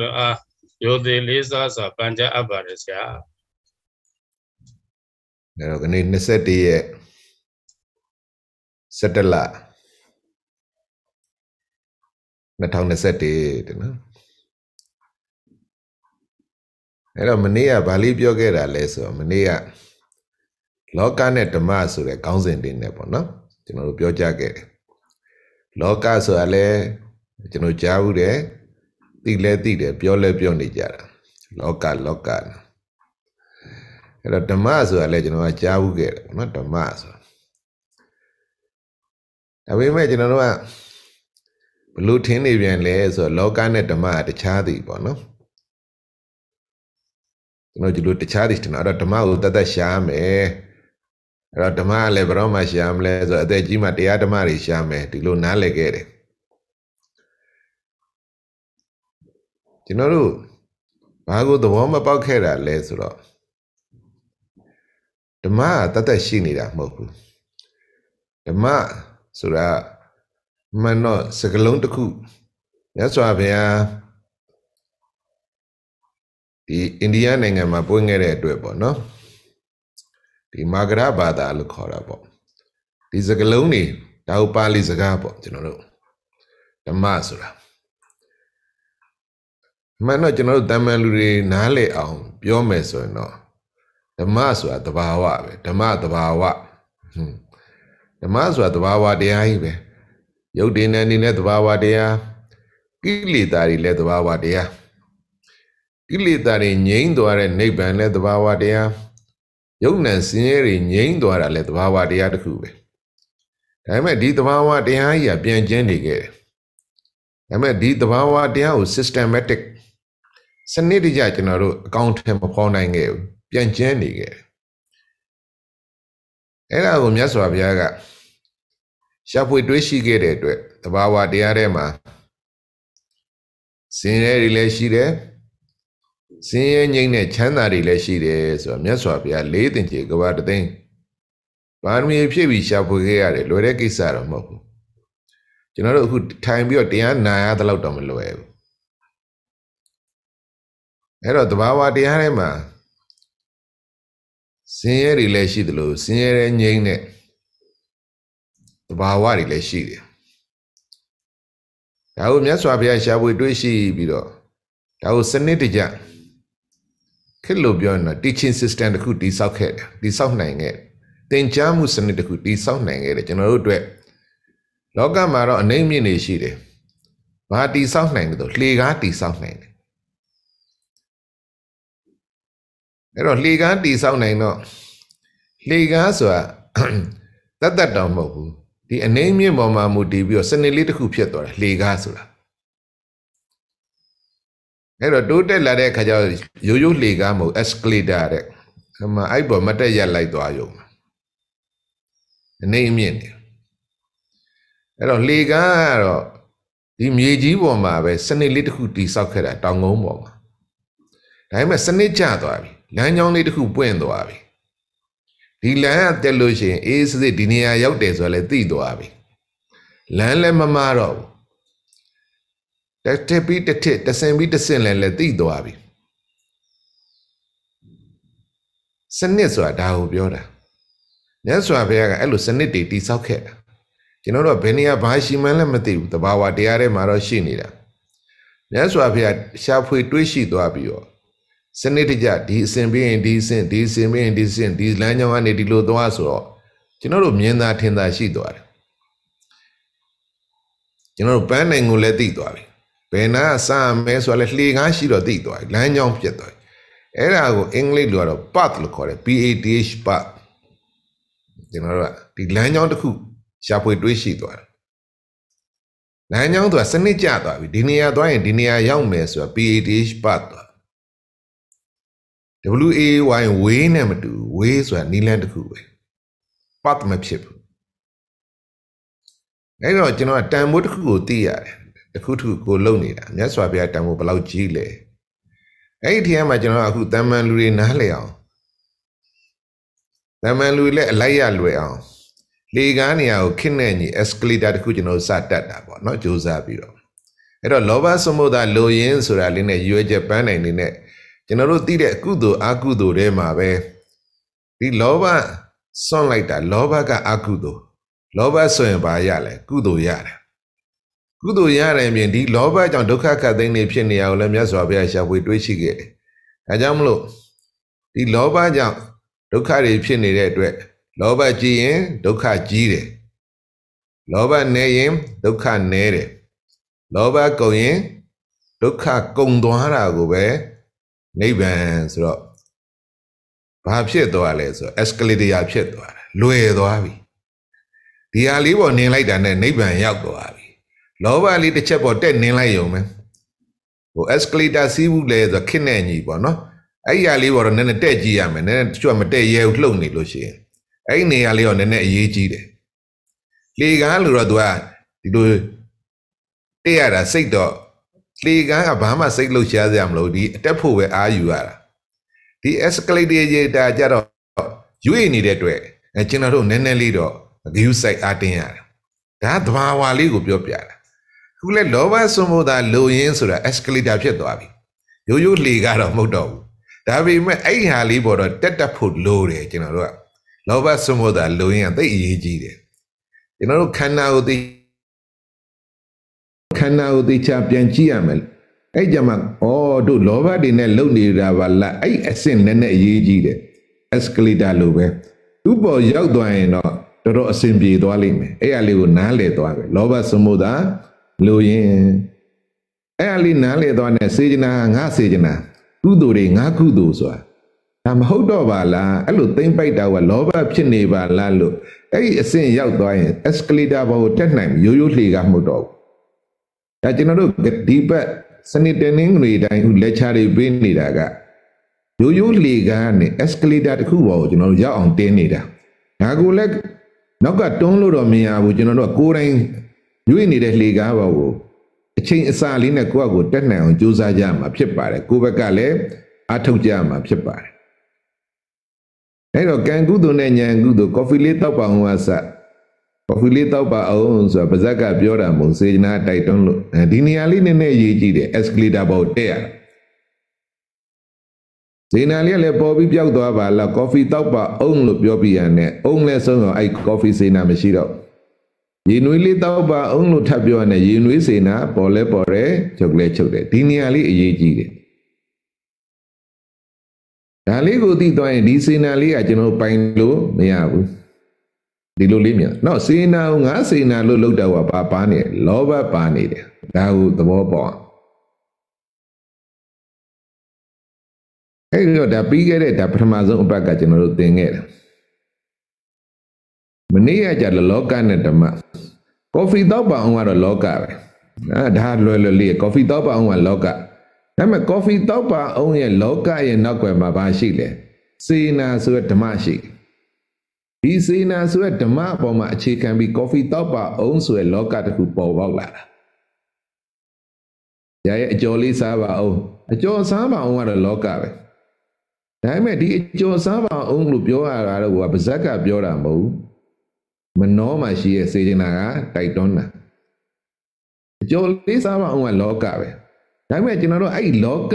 လိုအားရိုသေလေးစားစွာပန်ကြားအပ်ပါတယ်ဆရာ။ဒါတော့ဒီနေ့21ရက်17လ2021တဲ့နော်။အဲ့တော့မနေ့ကဗာလိပြောခဲ့တာလဲဆိုတော့မနေ့ကလောကနဲ့ဓမ္မဆိုတဲ့ခေါင်းစဉ်တင်နေပေါ့နော်။ကျွန်တော်တို့ပြောကြခဲ့တယ်။လောကဆိုတာလဲကျွန်တော်ကြားဘူးတယ်။သိလဲသိတယ်ပြောလဲပြောနေကြတာလောကလောကအဲ့တော့ဓမ္မဆိုတာလဲကျွန်တော်ကကြားဘူးခဲ့တယ်နော်ဓမ္မဆိုတာဒါပေမဲ့ကျွန်တော်တို့ကဘလို့ထင်းနေပြန်လဲဆိုတော့လောကနဲ့ဓမ္မကတခြားသည်ပေါ့နော်ကျွန်တော်ဒီလိုတခြားသည်တင်အဲ့တော့ဓမ္မကိုတတ်တတ်ရှားမယ်အဲ့တော့ဓမ္မကလည်းဘယ်တော့မှရှားမလဲဆိုတော့အသက်ကြီးမှတရားဓမ္မတွေရှားမယ်ဒီလိုနားလည်ခဲ့တယ်ကျွန်တော်တို့ဘာကိုသဘောမပေါက်ခဲ့တာလဲဆိုတော့ဓမ္မကတတ်တတ်ရှိနေတာမဟုတ်ဘူးဓမ္မဆိုတာမှန်တော့စကလုံးတစ်ခုမြတ်စွာဘုရားဒီအိန္ဒိယနိုင်ငံမှာပွင့်ခဲ့တဲ့အတွက်ပေါ့နော်ဒီမာဂရဘာသာလို့ခေါ်တာပေါ့ဒီစကလုံးတွေဒါဥပါဠိစကားပေါ့ကျွန်တော်တို့ဓမ္မဆိုတာမှန်တော့ကျွန်တော်တို့တမန်လူတွေနားလည်အောင် ပြောမယ်ဆိုရင်တော့ဓမ္မဆိုတာတဘာဝပဲဓမ္မတဘာဝဓမ္မဆိုတာတဘာဝတရားကြီးပဲယုတ်တင်နေနေလဲတဘာဝတရားကိလေသာတွေလဲတဘာဝတရားကိလေသာတွေငြိမ့်သွားတဲ့နိဗ္ဗာန်လဲတဘာဝတရားယုတ်နံစင်းရဲတွေငြိမ့်သွားတာလဲတဘာဝတရားတစ်ခုပဲဒါပေမဲ့ဒီတဘာဝတရားကြီးကပြန်ကျင်းနေခဲ့တယ်ဒါပေမဲ့ဒီတဘာဝတရားကို systematic စနစ်တကျကျွန်တော်တို့အကောင့်ထဲမဖော်နိုင်ခဲ့ဘူးပြန်ကျင်းနေခဲ့အဲ့ဒါကိုမြတ်စွာဘုရားကရှာဖွေတွေးရှိခဲ့တဲ့အတွက်တဘာဝတရားထဲမှာစင်ရဲတွေလည်းရှိတယ်စင်ရဲငိမ့်တဲ့ချမ်းသာတွေလည်းရှိတယ်ဆိုတော့မြတ်စွာဘုရားလေးတင်ချေကဘာတသိန်းပါရမီဖြည့်ပြီးရှာဖွေခဲ့ရတယ်လွယ်တဲ့ကိစ္စတော့မဟုတ်ဘူးကျွန်တော်တို့အခုထိုင်ပြီးတော့တရားနာရသလောက်တော့မလွယ်ဘူးအဲ့တော့တဘာဝတရားထဲမှာစင်ရဲတွေလည်းရှိသလိုစင်ရဲတဲ့ငြိမ်းတဲ့တဘာဝတွေလည်းရှိတယ်ဒါကိုမြတ်စွာဘုရားရှာဖွေတွေ့ရှိပြီးတော့ဒါကိုစနစ်တကျခက်လို့ပြောရင်တော့ teaching system တခုတိဆောက်ခဲ့တယ်တိဆောက်နိုင်ခဲ့သင်ကြားမှုစနစ်တခုတိဆောက်နိုင်ခဲ့တယ်ကျွန်တော်တို့အတွက်လောကမှာတော့အနိုင်မြင့်နေရှိတယ်ဘာတိဆောက်နိုင်လဲဆိုလှေကားတိဆောက်နိုင်တယ်အဲ့တော့လှေကားတီဆောက်နိုင်တော့လှေကားဆိုတာတတ်တတ်တောင်မဟုတ်ဘူးဒီအနေမြင့်ပေါ်မှာမူတည်ပြီးတော့စနစ်လေးတစ်ခုဖြစ်သွားတာလှေကားဆိုတာအဲ့တော့တိုးတက်လာတဲ့အခါကျတော့ရိုးရိုးလှေကားမဟုတ် escalator တဲ့အဲ့မှာအဲ့ပေါ်မတက်ရက်လိုက်သွားရုံအနေမြင့်နေအဲ့တော့လှေကားကတော့ဒီမြေကြီးပေါ်မှာပဲစနစ်လေးတစ်ခုတည်ဆောက်ခဲ့တာတောင်ကုန်းပေါ်မှာဒါပေမဲ့စနစ်ကျသွားပြီလမ်းကြောင်းလေးတစ်ခုပွင့်သွားပြီဒီလမ်းကတက်လို့ရှိရင်အေးစစ်ဒီနေရာရောက်တယ်ဆိုတော့လည်းသိသွားပြီလမ်းလည်းမမတော့ဘူးတက်တက်ပြီးတက်တက်တဆင်ပြီးတဆင်လည်းလည်းသိသွားပြီစနစ်ဆိုတာဒါကိုပြောတာမြတ်စွာဘုရားကအဲ့လိုစနစ်တွေတိစောက်ခဲ့တာကျွန်တော်တို့ဘယ်နေရာဘာရှိမှန်းလည်းမသိဘူးတဘာဝတရားထဲမှာတော့ရှိနေတာမြတ်စွာဘုရားရှားဖွေတွေးရှိသွားပြီးတော့စနစ်တကျဒီအစဉ်ပြီးရင်ဒီအစဉ်ဒီအစဉ်ပြီးရင်ဒီအစဉ်ဒီလမ်းကြောင်းကနေဒီလိုသွားဆိုတော့ကျွန်တော်တို့မြင်သာထင်သာရှိသွားတယ်ကျွန်တော်တို့ပန်းနိုင်ကိုလည်းသိသွားပြီဘယ်နာစမဲဆိုလည်းလှေကားရှိတော့သိသွားပြီလမ်းကြောင်းပြတ်သွားပြီအဲ့ဒါကိုအင်္ဂလိပ်လိုကတော့ path လို့ခေါ်တယ် P A T H path ကျွန်တော်တို့ကဒီလမ်းကြောင်းတစ်ခုရှာဖွေတွေးရှိသွားတယ်လမ်းကြောင်းဆိုတာစနစ်ကျသွားပြီဒီနေရာသွားရင်ဒီနေရာရောက်မယ်ဆိုတာ P A T H path သွား WAY ဝေးနဲ့မတူဝေးဆိုတာနီလန်းတစ်ခုပဲ path မဖြစ်ဘူးအဲ့တော့ကျွန်တော်ကတန်ဖိုးတစ်ခုကိုသိရတယ်တစ်ခုတစ်ခုကို လုံနေတာမြတ်စွာဘုရားတန်ဖိုးဘယ်လောက်ကြီးလဲအဲ့ဒီထဲမှာကျွန်တော်အခုတန်မန်လူတွေနားလည်အောင်တန်မန်လူတွေလည်းအလိုက်ရလွယ်အောင်လေကားနေရာကိုခင်းနဲ့ညီ escalator တစ်ခုကျွန်တော်စတက်တာပေါ့နော်စ조사ပြီးတော့အဲ့တော့လောဘစမုဒ္ဒါလိုရင်းဆိုတာလေးနဲ့ရွေးချက်ပန်းနိုင်နေတဲ့ကျွန်တော်တို့သိတဲ့ကုသိုလ်အကုသိုလ်ထဲမှာပဲဒီလောဘစွန့်လိုက်တာလောဘကအကုသိုလ်လောဘဆိုရင်ဘာရလဲကုသိုလ်ရတယ်ကုသိုလ်ရတယ်မြင်ဒီလောဘကြောင့်ဒုက္ခခတ်သိမ်းနေဖြစ်နေရအောင်လည်းမြတ်စွာဘုရားရှာဖွေတွေးရှိခဲ့တယ်ဒါကြောင့်မလို့ဒီလောဘကြောင့်ဒုက္ခတွေဖြစ်နေတဲ့အတွက်လောဘကြီးရင်ဒုက္ခကြီးတယ်လောဘနေရင်ဒုက္ခနေတယ်လောဘကုန်ရင်ဒုက္ခကုန်သွားတာကိုပဲနိဗ္ဗာန်ဆိုတော့ဘာဖြစ်သွားလဲဆိုတော့ escalator ဖြစ်သွားတယ်လွယ်သွားပြီဒီဟာလေးပေါ်နင်းလိုက်တာနဲ့နိဗ္ဗာန်ရောက်သွားပြီလောဘလေးတစ်ချက်ပေါ်တက်နင်းလိုက်ရုံပဲဟို escalator စီးဘူးလဲဆိုတော့ခင်းနဲ့ညီပေါ့နော်အဲ့ရလေးပေါ်တော့နည်းနည်းတက်ကြည့်ရမယ်နည်းနည်းတချို့ကမတက်ရဲဘူးလှုပ်နေလို့ရှိရင်အဲ့နေရာလေးတော့နည်းနည်းအရေးကြီးတယ်လေကားလို့တော့သူကဒီလိုတက်ရတာစိတ်တော့လေကန်းကဘာမှစိတ်လှုပ်ရှားစရာမလိုဒီအတက်ဖို့ပဲအားယူရတာဒီ escalator ရေတာကြတော့ရွေ့နေတဲ့အတွက်ကျွန်တော်တို့နည်းနည်းလေးတော့ဂယုစိုက်အားတင်းရတယ်ဒါသဘာဝလေးကိုပြောပြတာခုလဲလောဘစွန်မိုးတာလိုရင်းဆိုတာ escalator ဖြစ်သွားပြီရိုးရိုးလေကတော့မဟုတ်တော့ဘူးဒါပေမဲ့အဲ့ဟာလေးပေါ်တော့တက်တက်ဖို့လိုတယ်ကျွန်တော်တို့ကလောဘစွန်မိုးတာလိုရင်းကသိအရေးကြီးတယ်ကျွန်တော်တို့ခန္ဓာကိုယ်သိခန္ဓာကိုသေချာပြန်ကြည့်ရမယ်အဲ့ကြမှာဩတို့လောဘတွေနဲ့လုံနေတာပါလားအဲ့အဆင့်နဲ့နဲ့အရေးကြီးတယ် escalator လိုပဲသူ့ပေါ်ရောက်သွားရင်တော့တော်တော်အဆင်ပြေသွားလိမ့်မယ်အဲ့အလေးကိုနားလည်သွားပဲလောဘစမှုတာလိုရင်အဲ့အလေးနားလည်သွားနဲ့စေချနာငါစေချနာကုသိုလ်တွေငါကုသိုလ်ဆိုတာဒါမဟုတ်တော့ပါလားအဲ့လိုသိမ့်ပိုက်တာကလောဘဖြစ်နေပါလားလို့အဲ့ဒီအဆင့်ရောက်သွားရင် escalator ဘောကိုတက်နိုင်ရိုးရိုးလှေကမှုတော့ဘူးဒါကျွန်တော်တို့ဒီဘက်စနစ်တနင်းတွေတိုင်းဟိုလက်ချတွေပေးနေတာကရိုးရိုးလေကားနဲ့ escalator တစ်ခုပေါ်ကိုကျွန်တော်တို့ရောက်အောင်တင်းနေတာဒါကိုလည်းနောက်ကတွန်းလို့တော့မရဘူးကျွန်တော်တို့ကကိုယ်တိုင်ရွေ့နေတဲ့လေကားပေါ်ကို အချိန်အစာလေးနဲ့ကိုယ့်အကိုတက်နိုင်အောင်ကြိုးစားကြမှာဖြစ်ပါတယ်ကိုယ့်ဘက်ကလည်းအထောက်ကြမှာဖြစ်ပါတယ်အဲ့တော့ကံကုသိုလ်နဲ့ဉာဏ်ကုသိုလ်ကော်ဖီလေးတောက်ပါအောင်ကစားကော်ဖီလေးတောက်ပါအောင်ဆိုတာပါဇက်ကပြောတာမဟုတ်စေချနာတိုက်တွန်းလို့ဒီနေရာလေးနည်းနည်းရေးကြည့်တယ် escalator ပေါ်တက်ရစေနာလေးကလည်းပေါ်ပြီးပြောက်သွားပါလားကော်ဖီတောက်ပါအောင်လို့ပြောပြရနဲ့အောင်လဲဆုံးတော့အဲ့ကော်ဖီစေနာမရှိတော့ရေနွေးလေးတောက်ပါအောင်လို့ထပ်ပြောရနဲ့ရေနွေးစေနာပေါ်လဲပေါ်တယ်ချုပ်လဲချုပ်တယ်ဒီနေရာလေးအရေးကြီးတယ်ဒါလေးကိုသိသွားရင်ဒီစေနာလေးကကျွန်တော်ပိုင်လို့မရဘူးဒီလိုလေးမြင်နော်စေနာငါစေနာလို့လောက်တော့ပါပါနေလောဘပါနေတယ်ဒါကိုသဘောပေါက်အဲ့တော့ဒါပြီးခဲ့တဲ့ဒါပထမဆုံးအပတ်ကကျွန်တော်တို့သင်ခဲ့တယ်မနေ့ကကြလောကနဲ့ဓမ္မကော်ဖီတောက်ပအောင်ကတော့လောကပဲအာဒါလွယ်လွယ်လေးကော်ဖီတောက်ပအောင်ကလောကဒါပေမဲ့ကော်ဖီတောက်ပအောင်ရဲ့လောကရဲ့နောက်ွယ်မှာဘာရှိလဲစေနာဆိုတဲ့ဓမ္မရှိတယ်ဒီစေနာဆိုတဲ့ဓမ္မအပေါ်မှာအခြေခံပြီး coffee တောက်ပါအောင်ဆိုတဲ့လောကတစ်ခုပေါ်ပေါက်လာတာ။ညာရဲ့အကျော်လေးစားပါအောင်အကျော်စားပါအောင်ကတော့လောကပဲ။ဒါပေမဲ့ဒီအကျော်စားပါအောင်လို့ပြောရတာတော့ကဗဇက်ကပြောတာမဟုတ်ဘူး။မနှောမှရှိရဲ့စေချင်တာကတိုက်တွန်းတာ။အကျော်လေးစားပါအောင်ကလောကပဲ။ဒါပေမဲ့ကျွန်တော်တို့အဲ့ဒီလောကက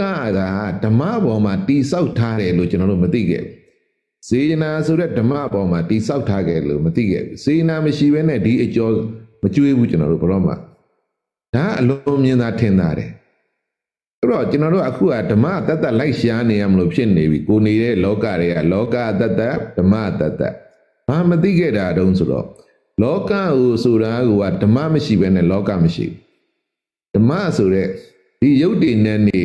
ဓမ္မပေါ်မှာတိဆောက်ထားတယ်လို့ကျွန်တော်တို့မသိခဲ့ဘူး။စေနာဆိုတဲ့ဓမ္မအပေါ်မှာတိဆောက်ထားခဲ့လို့မသိခဲ့ဘူးစေနာမရှိဘဲနဲ့ဒီအကျော်မကျွေးဘူးကျွန်တော်တို့ဘရောမှာဒါအလုံးမြင်သာထင်သာတယ်အဲ့တော့ကျွန်တော်တို့အခုကဓမ္မတတ်တတ်လိုက်ရှားနေရမလို့ဖြစ်နေပြီကိုနေတဲ့လောကတွေကလောကတတ်တတ်ဓမ္မတတ်တတ်ဘာမသိခဲ့တာတုံးဆိုတော့လောကဟူဆိုတာကဓမ္မမရှိဘဲနဲ့လောကမရှိဘူးဓမ္မဆိုတဲ့ဒီယုတ်တည်နဲ့နေ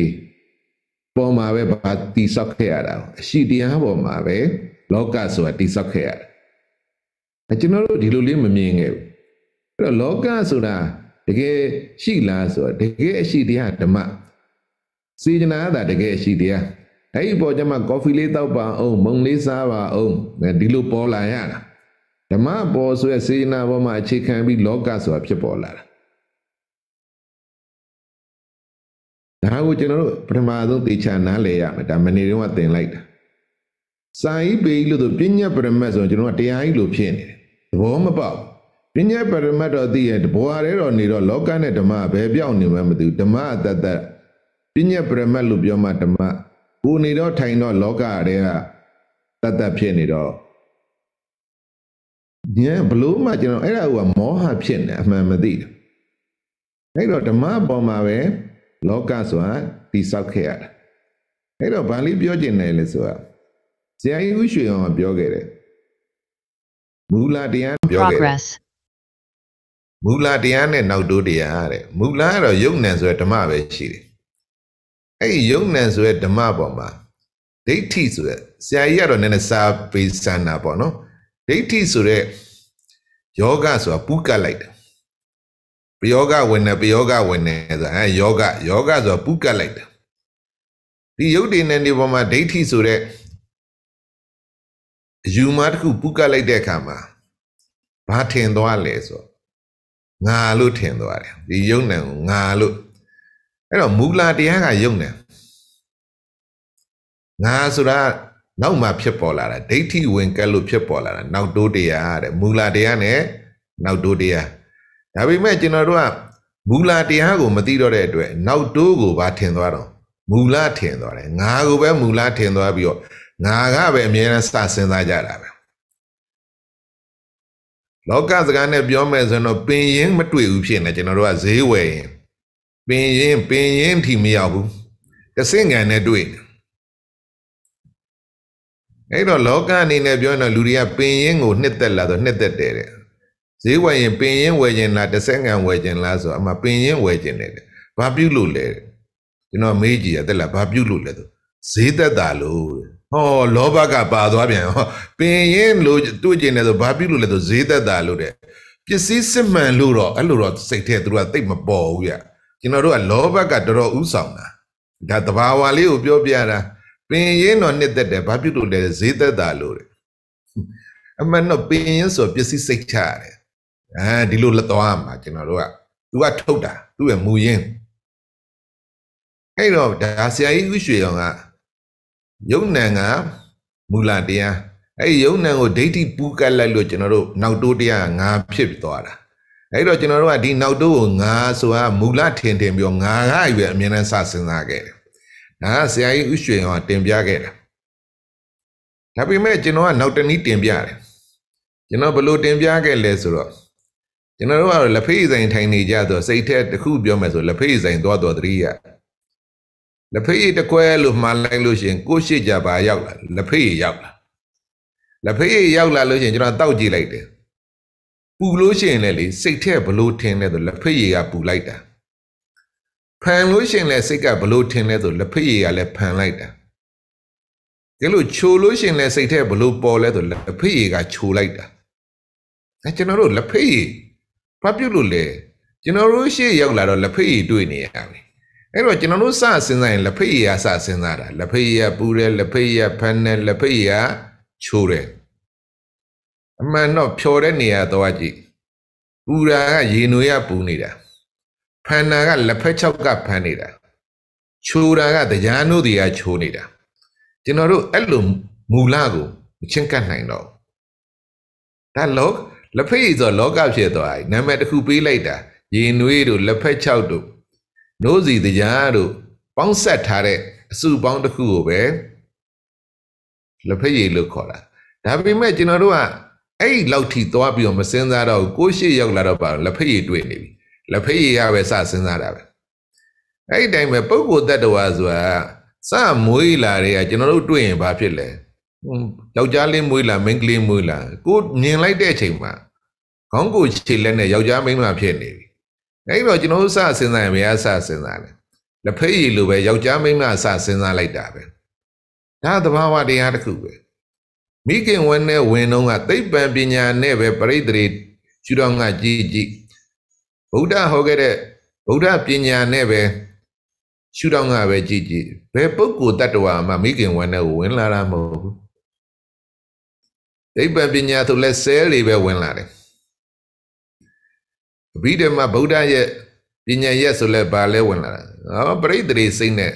ပေါ်မှာပဲဗာတိဆောက်ခဲ့ရတာအရှိတရားပေါ်မှာပဲလောကဆိုတာတိဆောက်ခဲ့ရတယ်။ကျွန်တော်တို့ဒီလိုလေးမမြင်ခဲ့ဘူး။အဲ့တော့လောကဆိုတာတကယ်ရှိလားဆိုတာတကယ်အရှိတရားဓမ္မစေတနာတာတကယ်အရှိတရားအဲ့ဒီပေါ်ကျမှကော်ဖီလေးတောက်ပါအောင်မုံလေးစားပါအောင်ဒီလိုပေါ်လာရတာဓမ္မပေါ်ဆိုရစေတနာပေါ်မှာအခြေခံပြီးလောကဆိုတာဖြစ်ပေါ်လာတာဒါကိုကျွန်တော်တို့ပထမဆုံးသေချာနားလည်ရမယ်ဒါမနေတော့ကသင်လိုက်တာစာရေးပေလို့ဆိုပညာပရမတ်ဆိုကျွန်တော်ကတရားကြီးလို့ဖြစ်နေတယ်သဘောမပေါက်ပညာပရမတ်တော့သိရတဘွားရဲတော့နေတော့လောကနဲ့ဓမ္မဘယ်ပြောင်းနေမှမသိဘူးဓမ္မအတ္တပညာပရမတ်လို့ပြောမှဓမ္မကိုနေတော့ထိုင်တော့လောကရဲကတတ်တတ်ဖြစ်နေတော့ညဘလို့မှကျွန်တော်အဲ့ဒါကမောဟဖြစ်နေအမှန်မသိဘူးအဲ့တော့ဓမ္မပေါ်မှာပဲလောကဆိုတာတိဆောက်ခဲ့ရတာအဲ့တော့ဗန်လေးပြောကျင်တယ်လေဆိုတာဇယိုင်းဦးရွှေအောင်ပြောခဲ့တယ်မူလတရားပြောခဲ့တယ်မူလတရားနဲ့နောက်တိုးတရားတဲ့မူလကတော့ယုံနံဆိုတဲ့ဓမ္မပဲရှိတယ်အဲ့ဒီယုံနံဆိုတဲ့ဓမ္မပေါ်မှာဒိဋ္ဌိဆိုတဲ့ဆရာကြီးကတော့နည်းနည်းစာပေစံတာပေါ့နော်ဒိဋ္ဌိဆိုတဲ့ယောဂဆိုတာပူးကတ်လိုက်တယ်ပယောဂဝင်တယ်ပယောဂဝင်တယ်ဆိုအဲယောဂယောဂဆိုပူးကတ်လိုက်တယ်ဒီယုတ်တည်နေဒီပေါ်မှာဒိဋ္ဌိဆိုတဲ့အယူမတစ်ခု ပူးကတ်လိုက်တဲ့အခါမှာဘာထင်သွားလဲဆိုငါလို့ထင်သွားတယ်ဒီယုတ်နံကိုငါလို့အဲ့တော့မူလာတရားကယုတ်နံငါဆိုတာနောက်မှဖြစ်ပေါ်လာတာဒိဋ္ဌိဝင်ကတ်လို့ဖြစ်ပေါ်လာတာနောက်တိုးတရားတဲ့မူလာတရားနဲ့နောက်တိုးတရားဒါပေမဲ့ကျွန်တော်တို့ကမူလတရားကိုမသိတော့တဲ့အတွက်နောက်တိုးကိုပါထင်သွားတော့မူလထင်သွားတယ်ငါကိုပဲမူလထင်သွားပြီးတော့ငါကပဲအမြဲတမ်းစစဉ်းစားကြတာပဲလောကစကားနဲ့ပြောမယ်ဆိုရင်တော့ပင်ရင်မတွေ့ဘူးဖြစ်နေကျွန်တော်တို့ကဈေးဝယ်ရင်ပင်ရင်ပင်ရင်ထိမရောက်ဘူးတဆင့်ကန်နဲ့တွေ့နေအဲ့တော့လောကအနေနဲ့ပြောရင်တော့လူတွေကပင်ရင်ကိုနှစ်သက်လာတော့နှစ်သက်တယ်တဲ့ဈေးဝယ်ရင်ပင်ရင်ဝယ်ခြင်းလားတစ်ဆက်ငံဝယ်ခြင်းလားဆိုအမှပင်ရင်ဝယ်ခြင်းတယ်ဘာပြုလို့လဲကျွန်တော်မေးကြည့်ရတက်လားဘာပြုလို့လဲဆိုဈေးသက်တာလို့ဟောလောဘကပါသွားပြန်ဟောပင်ရင်လို့တွေ့ကျင်တယ်ဆိုဘာပြုလို့လဲဆိုဈေးသက်တာလို့တဲ့ပစ္စည်းစစ်မှန်လို့တော့အဲ့လိုတော့စိတ်ထဲသူကတိတ်မပေါ်ဘူးဗျကျွန်တော်တို့ကလောဘကတော်တော်ဥဆောင်တာဒါတဘာဝလေးကိုပြောပြတာပင်ရင်တော့နှစ်သက်တယ်ဘာပြုလို့လဲဈေးသက်တာလို့တဲ့အမှန်တော့ပင်ရင်ဆိုပစ္စည်းစိတ်ချရတယ်အဲဒီလိုလက်သွားမှာကျွန်တော်တို့က तू ကထုတ်တာ तू ရဲ့မူရင်းအဲ့တော့ဒါဆရာကြီးဥရွှေအောင်ကယုံနံကမူလတရားအဲ့ဒီယုံနံကိုဒိဋ္ဌိပူးကတ်လိုက်လို့ကျွန်တော်တို့နောက်တိုးတရားကငါဖြစ်သွားတာအဲ့တော့ကျွန်တော်တို့ကဒီနောက်တိုးကိုငါဆိုတာမူလထင်တင်ပြီးတော့ငါကရွယ်အမြဲတမ်းစစဉ်းစားခဲ့တယ်ဒါကဆရာကြီးဥရွှေအောင်တင်ပြခဲ့တာဒါပေမဲ့ကျွန်တော်ကနောက်တနည်းတင်ပြတယ်ကျွန်တော်ဘယ်လိုတင်ပြခဲ့လဲဆိုတော့ကျွန်တော်တို့ကတော့လက်ဖေးဆိုင်ထိုင်နေကြဆိုစိတ်ထဲတစ်ခုပြောမယ်ဆိုလက်ဖေးဆိုင်သွားတော့တရိယာလက်ဖေးတကွဲလို့မှားလိုက်လို့ရှင် ကိုရှိကြပါရောက်လာလက်ဖေးရောက်လာလက်ဖေးရောက်လာလို့ရှင်ကျွန်တော်တောက်ကြည့်လိုက်တယ်ပူလို့ရှင်လည်းလေစိတ်ထဲဘလို့ထင်လဲဆိုလက်ဖေးကပူလိုက်တာဖန်လို့ရှင်လည်းစိတ်ကဘလို့ထင်လဲဆိုလက်ဖေးကလည်းဖန်လိုက်တာဒီလိုခြိုလို့ရှင်လည်းစိတ်ထဲဘလို့ပေါ်လဲဆိုလက်ဖေးကခြိုလိုက်တာအဲကျွန်တော်တို့လက်ဖေးဘာပြုတ်လို့လဲကျွန်တော်တို့ရှေ့ရောက်လာတော့လက်ဖက်ရည်တွေ့နေရတယ်အဲ့တော့ကျွန်တော်တို့စစဉ်းစားရင်လက်ဖက်ရည်ကစစဉ်းစားတာလက်ဖက်ရည်ကပူတယ်လက်ဖက်ရည်ကဖမ်းတယ်လက်ဖက်ရည်ကချိုးတယ်အမှန်တော့ဖြော်တဲ့နေရာတော့ကြည့်ပူတာကရေနွေကပူနေတာဖန်တာကလက်ဖက်ချောက်ကဖန်နေတာချိုးတာကတရားနို့တွေကချိုးနေတာကျွန်တော်တို့အဲ့လိုမူလကိုမချင်းကပ်နိုင်တော့ဒါလောကလက်ဖက်ရည်ဆိုလောကဖြစ်သွားပြီနာမည်တစ်ခုပေးလိုက်တာရင်နွေးတို့လက်ဖက်ချောက်တို့နိုးစီတရားတို့ပေါင်းဆက်ထားတဲ့အစုပေါင်းတစ်ခုကိုပဲလက်ဖက်ရည်လို့ခေါ်တာဒါပေမဲ့ကျွန်တော်တို့ကအဲ့ဒီလောက်ထိသွားပြီးတော့မစင်စားတော့ကိုရှိရောက်လာတော့ပါလက်ဖက်ရည်တွေ့နေပြီလက်ဖက်ရည်ကပဲစစင်စားတာပဲအဲ့ဒီတိုင်းပဲပုဂ္ဂိုလ်တ attva ဆိုတာစမွေးလာတဲ့ကကျွန်တော်တို့တွေ့ရင်ဘာဖြစ်လဲယောက်ျားလေးမွေးလားမိန်းကလေးမွေးလားကိုမြင်လိုက်တဲ့အချိန်မှာခေါင်းကိုခြေလက်နဲ့ယောက်ျားမိန်းမဖြစ်နေပြီအဲ့တော့ကျွန်တော်တို့စစဉ်းစားရင်ဘယ်အစစဉ်းစားလဲလက်ဖက်ရည်လိုပဲယောက်ျားမိန်းမအစစဉ်းစားလိုက်တာပဲဒါသဘာဝတရားတစ်ခုပဲမိခင်ဝန်းနဲ့ဝင်တော့ကသိပ္ပံပညာနဲ့ပဲပြိတ္တိကျူတော်ကကြည်ကြည်ဗုဒ္ဓဟောခဲ့တဲ့ဗုဒ္ဓပညာနဲ့ပဲရှုထောင့်ကပဲကြည်ကြည်ဘယ်ပုဂ္ဂိုလ်တ attva မှမိခင်ဝန်းနဲ့ဝင်လာတာမဟုတ်ဘူးဒိဗ္ဗပညာဆိုလဲဆဲတွေပဲဝင်လာတယ်အဘိဓမ္မာဗုဒ္ဓရဲ့ပညာရက်ဆိုလဲဘာလဲဝင်လာတာဟောပရိသေတွေစိတ်နဲ့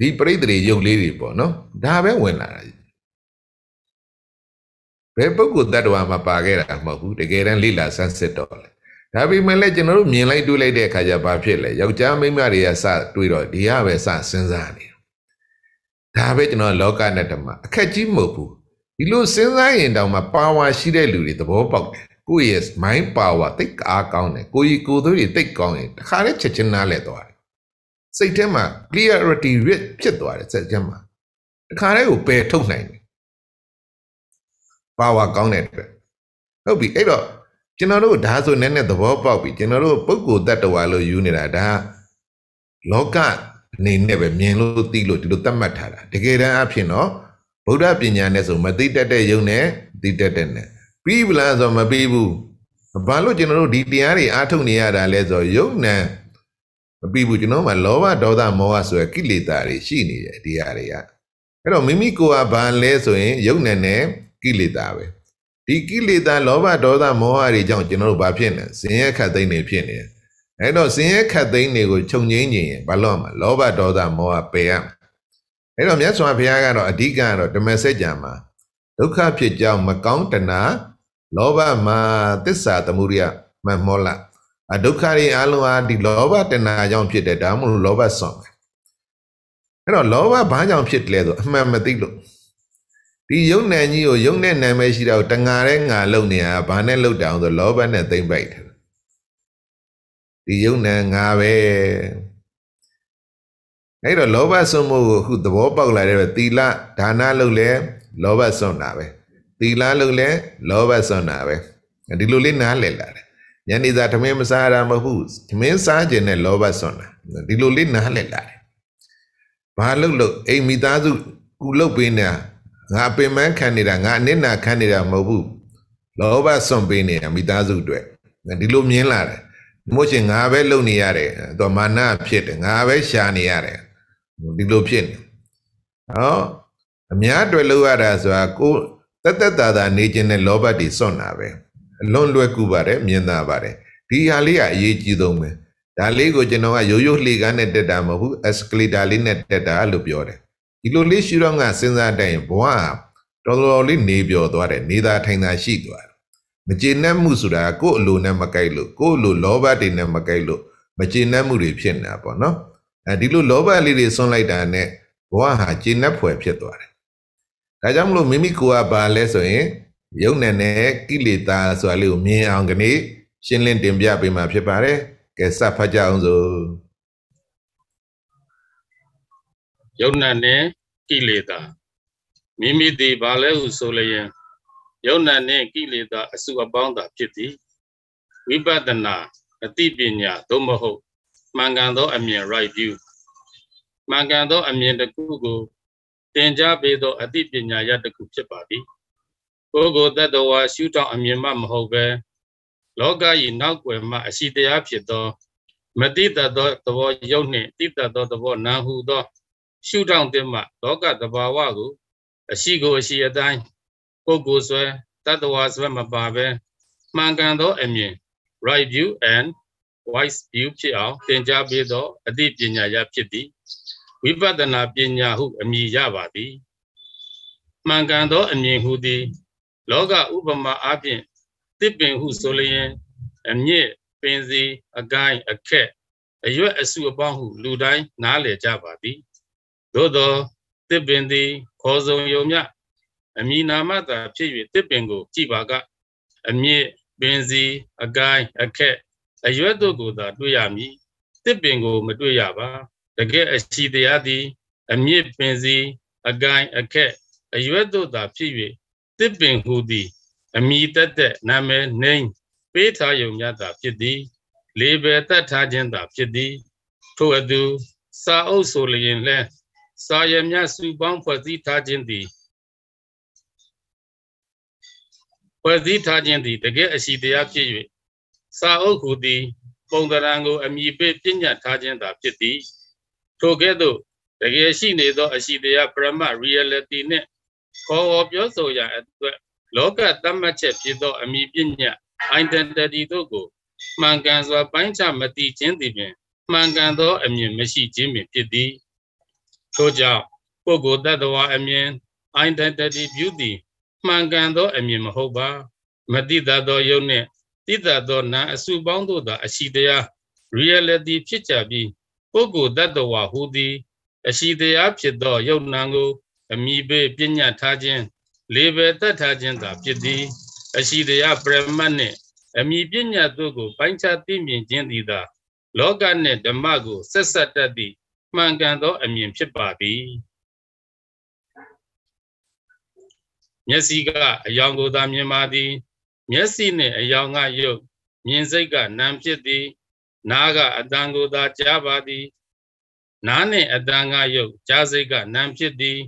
ဒီပရိသေတွေယုံလေးတွေပေါ့နော်ဒါပဲဝင်လာတာဘယ်ပုဂ္ဂိုလ်တ attva မှာပါခဲ့တာမဟုတ်ဘူးတကယ်တမ်းလိလာဆန်းစစ်တော့လေဒါပေမဲ့လည်းကျွန်တော်တို့မြင်လိုက်တွေ့လိုက်တဲ့အခါကျဘာဖြစ်လဲယောက်ျားမိန်းမတွေကစတွေ့တော့ဒီကပဲစစဉ်းစားနေတယ်ဒါပဲကျွန်တော်လောကနဲ့ဓမ္မအခက်ကြီးမဟုတ်ဘူးဒီလိုစဉ်းစားရင်တောင်မှပါဝါရှိတဲ့လူတွေသဘောပေါက်တယ်ကိုယ့်ရဲ့ mind power တိတ်အားကောင်းတယ်ကိုကြီးကိုသွေးတွေတိတ်ကောင်းရင်တခါတည်းချက်ချင်းနားလဲသွားတယ်စိတ်ထဲမှာ clarity rich ဖြစ်သွားတယ်စက်ချင်းမှာတခါတည်းကိုပယ်ထုတ်နိုင်တယ် power ကောင်းတဲ့အတွက်ဟုတ်ပြီအဲ့တော့ကျွန်တော်တို့ဒါဆိုနည်းနည်းသဘောပေါက်ပြီကျွန်တော်တို့ပုဂ္ဂိုလ်တ attva လို့ယူနေတာဒါလောကအနေနဲ့ပဲမြင်လို့သိလို့ဒီလိုသတ်မှတ်ထားတာတကယ်တမ်းအဖြစ်တော့ဗုဒ္ဓပညာနဲ့ဆိုမသိတတ်တဲ့ယုံနဲ့သိတတ်တဲ့နဲ့ပြီးဗလားဆိုမပြီးဘူးဘာလို့ကျွန်တော်တို့ဒီတရားတွေအားထုတ်နေရတာလဲဆိုယုံနဲ့မပြီးဘူးကျွန်တော်မှာလောဘဒေါသမောဟဆိုရယ်ကိလေသာတွေရှိနေတယ်တရားတွေကအဲ့တော့မိမိကိုယ်ကဘာလဲဆိုရင်ယုံနဲ့နဲ့ကိလေသာပဲဒီကိလေသာလောဘဒေါသမောဟတွေကြောင့်ကျွန်တော်တို့ဘာဖြစ်လဲဇင်ရဲ့ခတ်သိမ်းတွေဖြစ်နေတယ်အဲ့တော့ဇင်ရဲ့ခတ်သိမ်းတွေကိုခြုံငိမ့်နေရင်ဘာလို့မှာလောဘဒေါသမောဟပယ်ရမယ်အဲ့တော့မြတ်စွာဘုရားကတော့အဓိကကတော့ဓမ္မစကြာမှာဒုက္ခဖြစ်ကြောင်းမကောင်းတဏလောဘမှာသစ္စာသမုဒယမမောလအဒုက္ခတွေအလုံးအားဒီလောဘတဏကြောင့်ဖြစ်တယ်ဒါမှမဟုတ်လောဘဆွန်အဲ့တော့လောဘဘာကြောင့်ဖြစ်လဲဆိုအမှန်မသိလို့ဒီယုံနယ်ကြီးကိုယုံတဲ့နာမည်ရှိတာကိုတငါတဲ့ငါလုံနေတာဘာနဲ့လုံတအောင်ဆိုလောဘနဲ့သိမ့်ပိုက်တယ်ဒီယုံနယ်ငါပဲအဲ့တော့လောဘစွန့်မှုကိုအခုသဘောပေါက်လာတဲ့ပဲသီလဒါနလုပ်လဲလောဘစွန့်တာပဲသီလလုပ်လဲလောဘစွန့်တာပဲဒီလိုလေးနားလည်လာတယ်ညနေစာထမင်းမစားရမှာမဟုတ်ထမင်းစားခြင်းနဲ့လောဘစွန့်တာဒီလိုလေးနားလည်လာတယ်ဘာလုပ်လို့အိမ်မိသားစုကုလုပ်ပေးနေတာငါပင်ပန်းခံနေတာငါအနစ်နာခံနေတာမဟုတ်ဘူးလောဘစွန့်ပေးနေတာမိသားစုအတွက်ဒီလိုမြင်လာတယ်မို့ရှင်ငါပဲလုပ်နေရတယ်သူမာနဖြစ်တယ်ငါပဲရှာနေရတယ်ဒီလိုဖြစ်နေနော်အများအတွက်လုပ်ရတာဆိုတာကိုတက်တက်တာတာနေခြင်းနဲ့လောဘတွေစွန့်တာပဲအလွန်လွယ်ကူပါတယ်မြင်သာပါတယ်ဒီဟာလေးကအရေးကြီးဆုံးပဲဒါလေးကိုကျွန်တော်ကရိုးရိုးလှေကားနဲ့တက်တာမဟုတ်ဘူး escalator လေးနဲ့တက်တာလို့ပြောတယ်ဒီလိုလေးရှိတော့ငါစဉ်းစားတိုင်းဘဝတော်တော်လေးနေပြောသွားတယ်နေသာထိုင်သာရှိသွားတယ်မကျေနပ်မှုဆိုတာကိုယ့်အလိုနဲ့မကိုက်လို့ကိုယ့်လို လောဘတွေနဲ့မကိုက်လို့မကျေနပ်မှုတွေဖြစ်နေတာပေါ့နော်အဲဒီလိုလောဘလေးတွေစွန့်လိုက်တာနဲ့ဘဝဟာကျေနပ်ဖွယ်ဖြစ်သွားတယ်။ဒါကြောင့်မလို့မိမိကိုယ်ကဘာလဲဆိုရင်ယုံနဲ့နဲ့ကိလေသာဆိုတာလေးကိုမြင်အောင်ကနေရှင်းလင်းတင်ပြပေးမှာဖြစ်ပါတယ်။ကဲစဖတ်ကြအောင်စို့။ယုံနဲ့နဲ့ကိလေသာမိမိဒီဘာလဲဟု ဆိုလျင်ယုံနဲ့နဲ့ကိလေသာ အစုအပေါင်းသာဖြစ်သည်ဝိပဿနာအသိပညာသို့မဟုတ်မှန်ကန်သောအမြင် right view မှန်ကန်သောအမြင်တစ်ခုကိုတင် जा ပေးသောအသိပညာရတစ်ခုဖြစ်ပါသည်ကိုယ်ကိုယ်တ attva ရှုထောင့်အမြင်မှမဟုတ်ပဲလောကကြီးနောက်ွယ်မှ အရှိတရားဖြစ်သောမတိတတ်သောသဘောယုတ်နှင့်တိတတ်သောသဘော နာဟုသော ရှုထောင့်သည်မှလောကတဘာဝကို အရှိကိုအရှိအတိုင်းပုဂ္ဂိုလ်ဆွဲတ attva ဆွဲမပါပဲမှန်ကန်သောအမြင် right view and wise view ဖြစ်အောင်သင်ကြားပေးသောအသိပညာရဖြစ်သည်ဝိပဿနာပညာဟု အမည်ရပါသည်မှန်ကန်သောအမြင်ဟုသည် လောကဥပမာအားဖြင့်တစ်ပင်ဟုဆိုလျင်အမြင့်ပင်စီအကိုင်းအခက်အရွက်အစုအပေါင်းဟု လူတိုင်းနားလည်ကြပါသည်သို့သောတစ်ပင်သည် ခေါ်ဆောင်ယုံမြအမည်နာမသာဖြစ်၍တစ်ပင်ကိုကြည်ပါက အမြင့်ပင်စီအကိုင်းအခက်အရွက်တို့ကိုသာတွေ့ရမည်တစ်ပင်ကိုမတွေ့ရပါတကယ်အရှိတရားသည် အမြင့်ပင်စီအကိုင်းအခက်အရွက်တို့သာဖြစ်၍တစ်ပင်ဟူသည် အမိတက်တဲ့နာမည်နှိမ်ပေးထားယုံများသာဖြစ်သည် လေဘယ်တတ်ထားခြင်းသာဖြစ်သည် ထို့အတူစာအုပ်ဆိုလျင်လဲစာရမြစုပေါင်းဖွဲ့စည်းထားခြင်းသည်ဖွဲ့စည်းထားခြင်းသည်တကယ်အရှိတရားဖြစ်စာအုပ်ဟူသည် ပုံသဏ္ဍာန်ကို အမိပေးပြညတ်ထားခြင်းသာဖြစ်သည် ထိုကဲ့သို့တကယ်ရှိနေသောအရှိတရားပရမ reality နှင့်ခေါ်ဟောပြောဆိုရာအတွက်လောကတတ်မှတ်ချက်ဖြစ်သောအမိပညာ identity တို့ကိုမှန်ကန်စွာ ပိုင်းခြားမသိခြင်းသည်ဖြင့်မှန်ကန်သောအမြင်မရှိခြင်းပင်ဖြစ်သည်ထို့ကြောင့်ပုဂ္ဂိုလ်တ attva အမြင် identity ပြုသည်မှန်ကန်သောအမြင်မဟုတ်ပါမတိတတ်သောယုတ်နှင့်တိတသောနာအစုပေါင်းတို့သာအရှိတရား reality ဖြစ်ကြပြီးပုဂ္ဂိုလ်တ attva ဟူသည် အရှိတရားဖြစ်သောယုတ်နံကို အမိပေပညာထားခြင်းလေဘယ်တတ်ထားခြင်းသာဖြစ်သည် အရှိတရားပရမတ်နှင့်အမိပညာတို့ကို ပိုင်းခြားသိမြင်ခြင်းသည်သာလောကနှင့်ဓမ္မကိုဆက်ဆက်တတ်သည့်မှန်ကန်သောအမြင်ဖြစ်ပါပြီမျက်စိကအယောင်ကိုသာမြင်ပါသည်မျက်စိနှင့်အယောင်ကယုတ်မြင်စိတ်ကနာမ်ဖြစ်သည် နားကအတန်ကိုသာကြားပါသည်နားနှင့်အတန်ကယုတ်ကြားစိတ်ကနာမ်ဖြစ်သည်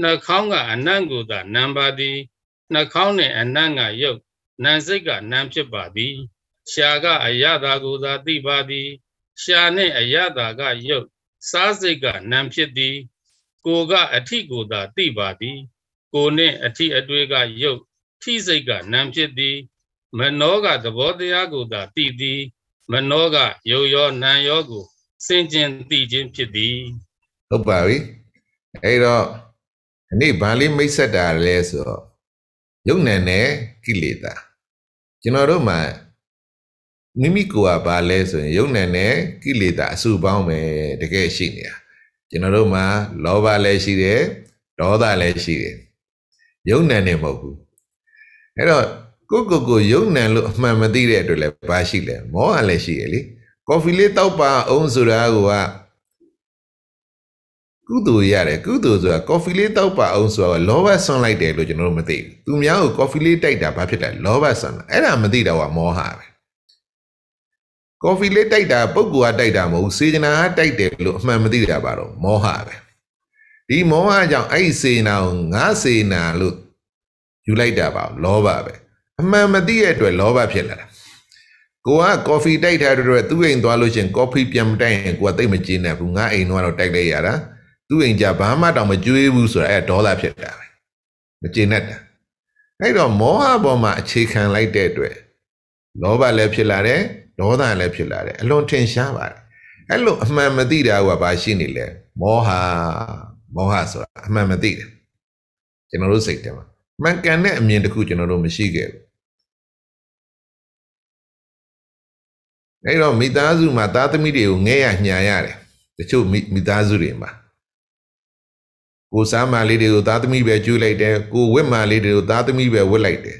နှာခေါင်းက အနံ့ကိုသာနာမ်ပါသည်နှာခေါင်းနှင့်အနံ့ကယုတ်နာမ်စိတ်ကနာမ်ဖြစ်ပါသည်ရှာကအယတာကိုသာသိပါသည်ရှာနှင့်အယတာကယုတ်စားစိတ်ကနံဖြစ်သည် ကိုကအထိကိုသာသိပါသည် ကိုနှင့်အထိအတွေ့ကယုတ်ထိစိတ်ကနံဖြစ်သည် မနောကသဘောတရားကိုသာတည်သည် မနောကယုံရောနံရောကို စင်ကျင်တည်ခြင်းဖြစ်သည် ဟုတ်ပါပြီအဲ့တော့ဒီနေ့ဗာလိမိတ်ဆက်တာလဲဆိုတော့ယုံနံနဲ့ကိလေသာကျွန်တော်တို့မှာမိမိကိုယ်ကဘာလဲဆိုရင်ယုံနံနဲ့ကိလေသာအစုပေါင်းပဲတကယ်ရှိနေတာကျွန်တော်တို့မှာလောဘလည်းရှိတယ်ဒေါသလည်းရှိတယ်ယုံနံနဲ့မဟုတ်ဘူးအဲ့တော့ကိုကိုကိုယုံနံလို့အမှန်မသိတဲ့အတွက်လည်းဘာရှိလဲမောဟလည်းရှိတယ်လေကော်ဖီလေးတောက်ပါအောင်ဆိုတာကကုသိုလ်ရတယ်ကုသိုလ်ဆိုတာကော်ဖီလေးတောက်ပါအောင်ဆိုတာလောဘဆွန်လိုက်တယ်လို့ကျွန်တော်တို့မသိဘူးသူများကိုကော်ဖီလေးတိုက်တာဘာဖြစ်လဲလောဘဆွန်တာအဲ့ဒါမသိတာကမောဟပဲကော်ဖီလေးတိုက်တာပုဂ္ဂိုလ်ကတိုက်တာမဟုတ်စေချနာကတိုက်တယ်လို့အမှန်မသိတာပါတော့မောဟပဲဒီမောဟကြောင့်အဲ့ဒီစေနာကိုငါစေနာလို့ယူလိုက်တာပါလောဘပဲအမှန်မသိတဲ့အတွက်လောဘဖြစ်လာတာကိုကကော်ဖီတိုက်ထားတဲ့အတွက်သူ့အိမ်သွားလို့ရှင်ကော်ဖီပြန်မတိုက်ရင်ကိုကတိတ်မကျေနပ်ဘူးငါအိမ်တော့တိုက်လိုက်ရတာသူ့အိမ်ကြဘာမှတောင်မကြွေးဘူးဆိုတာအဲဒေါသဖြစ်တာပဲမကျေနပ်တာအဲ့တော့မောဟပေါ်မှာအခြေခံလိုက်တဲ့အတွက်လောဘလည်းဖြစ်လာတယ်ဒေါသလည်းဖြစ်လာတယ်အလွန်ထင်ရှားပါတယ်အဲ့လိုအမှန်မသိတာကဘာရှိနေလဲမောဟမောဟဆိုတာအမှန်မသိတယ်ကျွန်တော်တို့စိတ်ထဲမှာမှန်ကန်တဲ့အမြင်တစ်ခုကျွန်တော်တို့မရှိခဲ့ဘူးအဲ့တော့မိသားစုမှာသားသမီးတွေကိုငဲ့ရညာရတယ်တချို့မိသားစုတွေမှာကိုစားမလေးတွေကိုသားသမီးပဲကျွေးလိုက်တယ်ကိုဝက်မလေးတွေကိုသားသမီးပဲဝက်လိုက်တယ်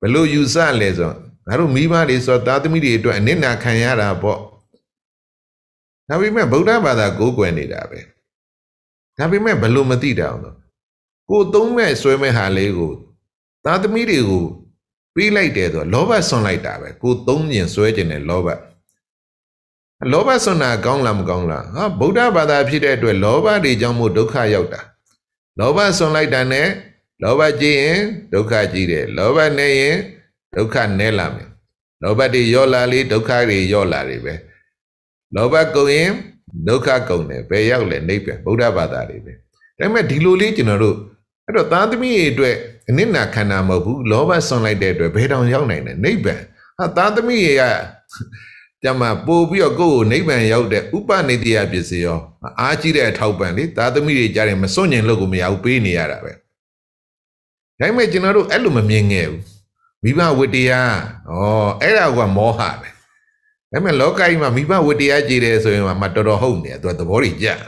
ဘလို့ယူဆလဲဆိုငါတို့မိဘတွေဆိုသားသမီးတွေအတွက်အနစ်နာခံရတာပေါ့ဒါပေမဲ့ဗုဒ္ဓဘာသာကိုးကွယ်နေတာပဲဒါပေမဲ့ဘလို့မသိတာအောင်ကိုသုံးမဲ့ဆွဲမဲ့ဟာလေးကိုသားသမီးတွေကိုပြီးလိုက်တယ်ဆိုတော့လောဘဆွန်လိုက်တာပဲကိုသုံးမြင်ဆွဲခြင်းနဲ့လောဘလောဘဆွန်တာကောင်းလားမကောင်းလားဟာဗုဒ္ဓဘာသာဖြစ်တဲ့အတွက်လောဘတွေကြောင့်မို့ဒုက္ခရောက်တာလောဘဆွန်လိုက်တာနဲ့လောဘကြီးရင်ဒုက္ခကြီးတယ်လောဘနဲ့ရင်ဒုက္ခနဲ့လာမယ်လောဘတွေရောလာလေဒုက္ခတွေရောလာတယ်ပဲလောဘကုန်ရင်ဒုက္ခကုန်တယ်ဘယ်ရောက်လဲနိဗ္ဗာန်ဗုဒ္ဓဘာသာတွေပဲဒါပေမဲ့ဒီလိုလေးကျွန်တော်တို့အဲ့တော့သားသမီးတွေအတွက်အနစ်နာခံတာမဟုတ်ဘူးလောဘဆွန်လိုက်တဲ့အတွက်ဘယ်တောင်ရောက်နိုင်လဲနိဗ္ဗာန်ဟာသားသမီးတွေကကြမှာပို့ပြီးတော့ကိုယ့်ကိုနိဗ္ဗာန်ရောက်တဲ့ဥပနိတိယပစ္စည်းရောအားကြီးတဲ့အထောက်ပံ့လေသားသမီးတွေကြားတယ်မစွန့်ကျင်လို့ကိုမရဘူးပေးနေရတာပဲဒါပေမဲ့ကျွန်တော်တို့အဲ့လိုမမြင်ခဲ့ဘူးမိဘဝတ္တရားဩအဲ့ဒါကမောဟပဲဒါပေမဲ့လောကကြီးမှာမိဘဝတ္တရားကြည်တယ်ဆိုရင်မှတော်တော်ဟုတ်နေတယ်သူကသဘောတွေကြား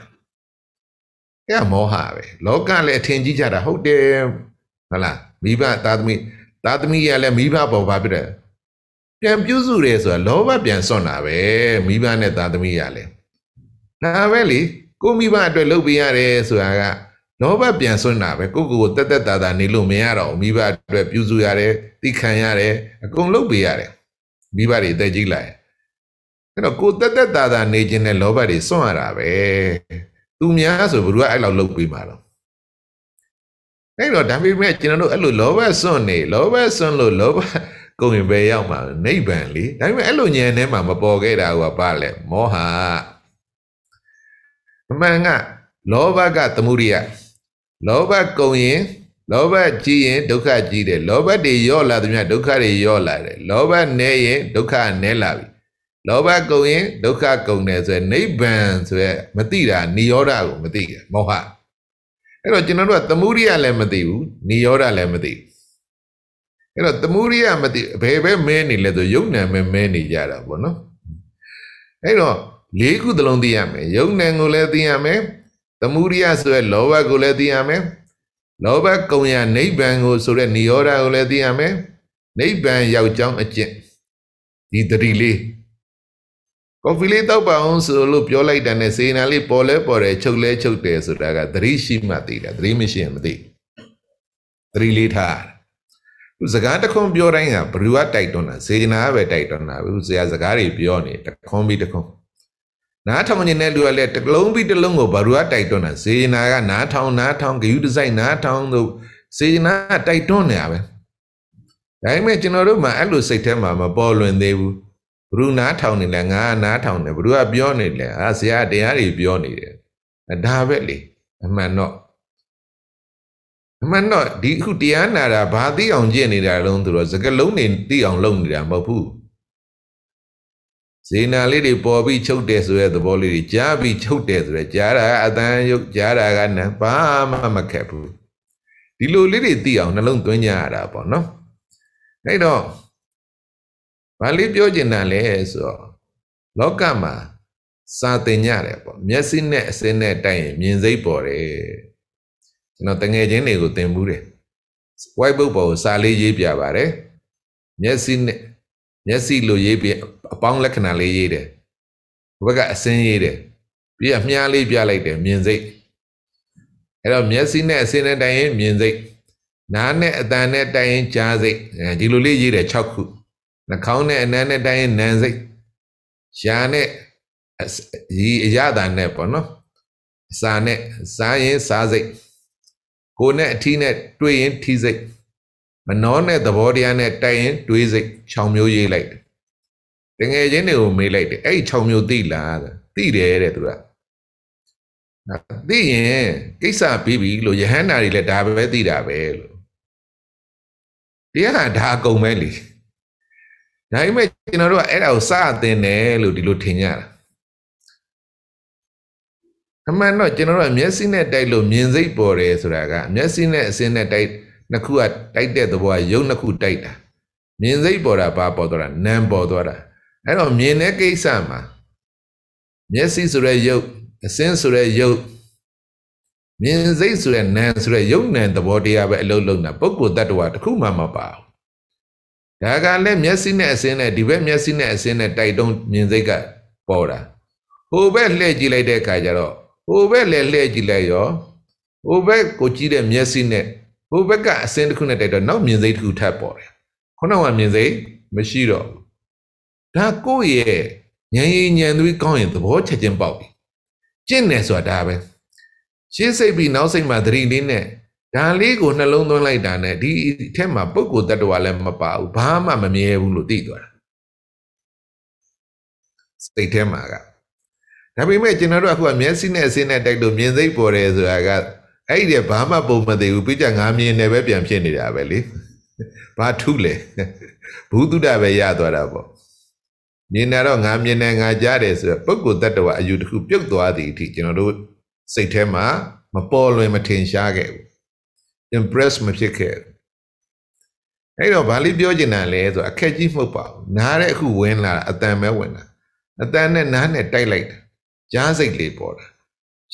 အဲ့မောဟပဲလောကလည်းအထင်ကြီးကြတာဟုတ်တယ်ဟုတ်လားမိဘသားသမီးသားသမီးရလည်းမိဘပေါ်ပါပြတယ်ပြန်ပြုစုတယ်ဆိုတာလောဘပြန်စွန့်တာပဲမိဘနဲ့သားသမီးရလည်းဒါပဲလေကိုမိဘအတွက်လုပ်ပေးရတယ်ဆိုတာကလောဘပြန်စွန့်တာပဲကိုကိုကိုတက်တက်တာတာနေလို့မရတော့မိဘအတွက်ပြုစုရတယ်သိခံရတယ်အကုန်လုပ်ပေးရတယ်မိဘတွေအသက်ကြီးလာရင်အဲ့တော့ကိုတက်တက်တာတာနေခြင်းနဲ့လောဘတွေစွန့်ရတာပဲသူများဆိုဘယ်သူကအဲ့လောက်လုပ်ပေးမှာတော့အဲ့တော့ဒါပေမဲ့ကျွန်တော်တို့အဲ့လိုလောဘစွန့်နေလောဘစွန့်လို့လောဘကုန်ရင်ပဲရောက်မှာနိဗ္ဗာန်လေဒါပေမဲ့အဲ့လိုဉာဏ်ထဲမှာမပေါ်ခဲ့တာဟိုကပါလေမောဟအမှန်ကလောဘကသမှုရိယလောဘကုန်ရင်လောဘကြီးရင်ဒုက္ခကြီးတယ်လောဘတွေရော့လာသမျှဒုက္ခတွေရော့လာတယ်လောဘနည်းရင်ဒုက္ခနည်းလာပြီလောဘကုန်ရင်ဒုက္ခကုန်တယ်ဆိုရယ်နိဗ္ဗာန်ဆိုရယ်မသိတာနိရောဓကိုမသိကြမောဟအဲ့တော့ကျွန်တော်တို့ကသမုဒိယလည်းမသိဘူးနိရောဓလည်းမသိဘူးအဲ့တော့သမုဒိယမသိဘယ်ပဲမဲနေလဲဆိုယုံနံမဲမဲနေကြတာပေါ့နော်အဲ့တော့လေးခုသလုံးသိရမယ်ယုံနံကိုလည်းသိရမယ်သမုဒိယဆိုရယ်လောဘကိုလည်းသိရမယ်လောဘကုံရနိဗ္ဗာန်ကိုဆိုတဲ့နိရောဓကိုလည်းသိရမယ်နိဗ္ဗာန်ရောက်ကြောင်းအကျင့်ဒီတတိလေးကော်ဖီလေးတောက်ပါအောင်ဆိုလို့ပြောလိုက်တာနဲ့စေနာလေးပေါ်လဲပေါ်တယ်ချုပ်လဲချုပ်တယ်ဆိုတာကသတိရှိမှသိတာသတိမရှိရင်မသိသတိလေးထားသူစကားတခွန်းပြောတိုင်းကဘယ်သူကတိုက်တွန်းတာစေနာကပဲတိုက်တွန်းတာသူဇာစကားတွေပြောနေတခွန်းပြီးတခွန်းနားထောင်နေတဲ့လူကလည်းတလုံးပြီးတလုံးကိုဘယ်သူကတိုက်တွန်းတာစေနာကနားထောင်နားထောင်ဂယုတစိုက်နားထောင်လို့စေနာကတိုက်တွန်းနေတာပဲဒါပေမဲ့ကျွန်တော်တို့မှအဲ့လိုစိတ်ထဲမှာမပေါ်လွင်သေးဘူးဘုရနားထောင်နေလဲငါကနားထောင်နေဘုရကပြောနေလဲအာဆရာတရားတွေပြောနေတယ်ဒါပဲလေအမှန်တော့အမှန်တော့ဒီအခုတရားနာတာဘာသိအောင်ကျင့်နေတာလုံးသူတော့စကလုံးနေသိအောင်လုပ်နေတာမဟုတ်ဘူးဇေနာလေးတွေပေါ်ပြီးချုပ်တယ်ဆိုတဲ့သဘောလေးတွေကြားပြီးချုပ်တယ်ဆိုတဲ့ကြားတာကအတန်ရုပ်ကြားတာကနဘာမှမခက်ဘူးဒီလိုလေးတွေသိအောင်နှလုံးသွင်းကြရတာပေါ့နော်အဲ့တော့ဘာလေးပြောကျင်တာလဲဆိုတော့လောကမှာစာသင်ရတယ်ပေါ့မျက်စိနဲ့အစင်းနဲ့တိုက်ရင်မြင်စိတ်ပေါ်တယ်ကျွန်တော်တငယ်ချင်းတွေကိုသင်ဘူးတယ် white book ပေါ်ကိုစာလေးရေးပြပါတယ်မျက်စိနဲ့မျက်စိလိုရေးပြအပေါင်းလက္ခဏာလေးရေးတယ်ဘက်ကအစင်းရေးတယ်ပြီးအမြားလေးပြလိုက်တယ်မြင်စိတ်အဲ့တော့မျက်စိနဲ့အစင်းနဲ့တိုင်ရင် မြင်စိတ်နားနဲ့အတန်နဲ့တိုင်ရင်ကြားစိတ်ဒီလိုလေးရေးတယ်6ခုနှာခေါင်းနဲ့အနံ့နဲ့တိုင်းရင်နံစိတ်ရှားနဲ့ဒီအရသာနဲ့ပေါ့နော်အစာနဲ့စားရင်စားစိတ်ကိုယ်နဲ့အထီးနဲ့တွေးရင်ထီးစိတ်မနှောနဲ့သဘောတရားနဲ့တိုက်ရင်တွေးစိတ်6မျိုးရေးလိုက်တယ်တငယ်ချင်းတွေကိုမေးလိုက်တယ်အဲ့6မျိုးသိလားသိတယ်တဲ့သူကသိရင်ကိစ္စပြီးပြီလို့ယဟန္တာတွေလည်းဒါပဲသိတာပဲလို့တရားဒါအကုန်ပဲလေဒါပေမဲ့ကျွန်တော်တို့ကအဲ့ဒါကိုစတင်တယ်လို့ဒီလိုထင်ကြတာအမှန်တော့ကျွန်တော်တို့ကမျက်စိနဲ့တိုက်လို့မြင်စိတ်ပေါ်တယ်ဆိုတာကမျက်စိနဲ့အစင်းနဲ့တိုက်နှစ်ခုကတိုက်တဲ့သဘောကရုပ်နှစ်ခုတိုက်တာမြင်စိတ်ပေါ်တာဘာပေါ်သွားတာနာမ်ပေါ်သွားတာအဲ့တော့မြင်တဲ့ကိစ္စမှာမျက်စိဆိုတဲ့ရုပ်အစင်းဆိုတဲ့ရုပ်မြင်စိတ်ဆိုတဲ့နာမ်ဆိုတဲ့ရုပ်နာမ်သဘောတရားပဲအလုံးလုံးတာပုဂ္ဂိုလ်တ attva တခုမှမပါဘူးဒါကလည်းမျက်စိနဲ့အစင်းနဲ့ဒီဘက်မျက်စိနဲ့အစင်းနဲ့တိုက်တုံးမြင်စိတ်ကပေါ်တာဟိုဘက်လှည့်ကြည့်လိုက်တဲ့အခါကျတော့ဟိုဘက်လည်းလှည့်ကြည့်လိုက်ရောဟိုဘက်ကိုကြည့်တဲ့မျက်စိနဲ့ဟိုဘက်ကအစင်းတစ်ခုနဲ့တိုက်တော့နောက်မြင်စိတ်တစ်ခုထပ်ပေါ်တယ်ခုနကမြင်စိတ်မရှိတော့ဒါကိုယ့်ရဲ့ဉာဏ်ရည်ဉာဏ်သွေးကောင်းရင်သဘောချက်ချင်းပေါက်ပြီကျင့်တယ်ဆိုတာဒါပဲရှင်းစိတ်ပြီးနောက်စိတ်မှာသတိလေးနဲ့ဒါလေးကိုနှလုံးသွင်းလိုက်တာနဲ့ဒီအထက်မှာပုဂ္ဂိုလ်တ attva လည်းမပါဘူးဘာမှမမြဲဘူးလို့သိသွားတာစိတ်ထဲမှာကဒါပေမဲ့ကျွန်တော်တို့အခုကမျက်စိနဲ့အစင်းနဲ့တိုက်လို့မြင်စိတ်ပေါ်တယ်ဆိုတာကအဲ့ဒီဘာမှပုံမသိဘူးပြကြငါမြင်နေပဲပြန်ဖြစ်နေတာပဲလေဘာထုလဲဘုသူတပဲရသွားတာပေါ့မြင်တာတော့ငါမြင်တယ်ငါကြားတယ်ဆိုတော့ပုဂ္ဂိုလ်တ attva အယူတစ်ခုပြုတ်သွားသည်အထိကျွန်တော်တို့စိတ်ထဲမှာမပေါ်လွင်မထင်ရှားခဲ့ဘူး impress မဖြစ်ခဲ့အဲ့တော့ဗာလိပြောချင်တာလဲဆိုအခက်ကြီးမဟုတ်ပါဘူးနားတဲ့အခုဝင်လာအတန်ပဲဝင်လာအတန်နဲ့နားနဲ့တိုက်လိုက်တာကြားစိတ်လေးပေါ်တာ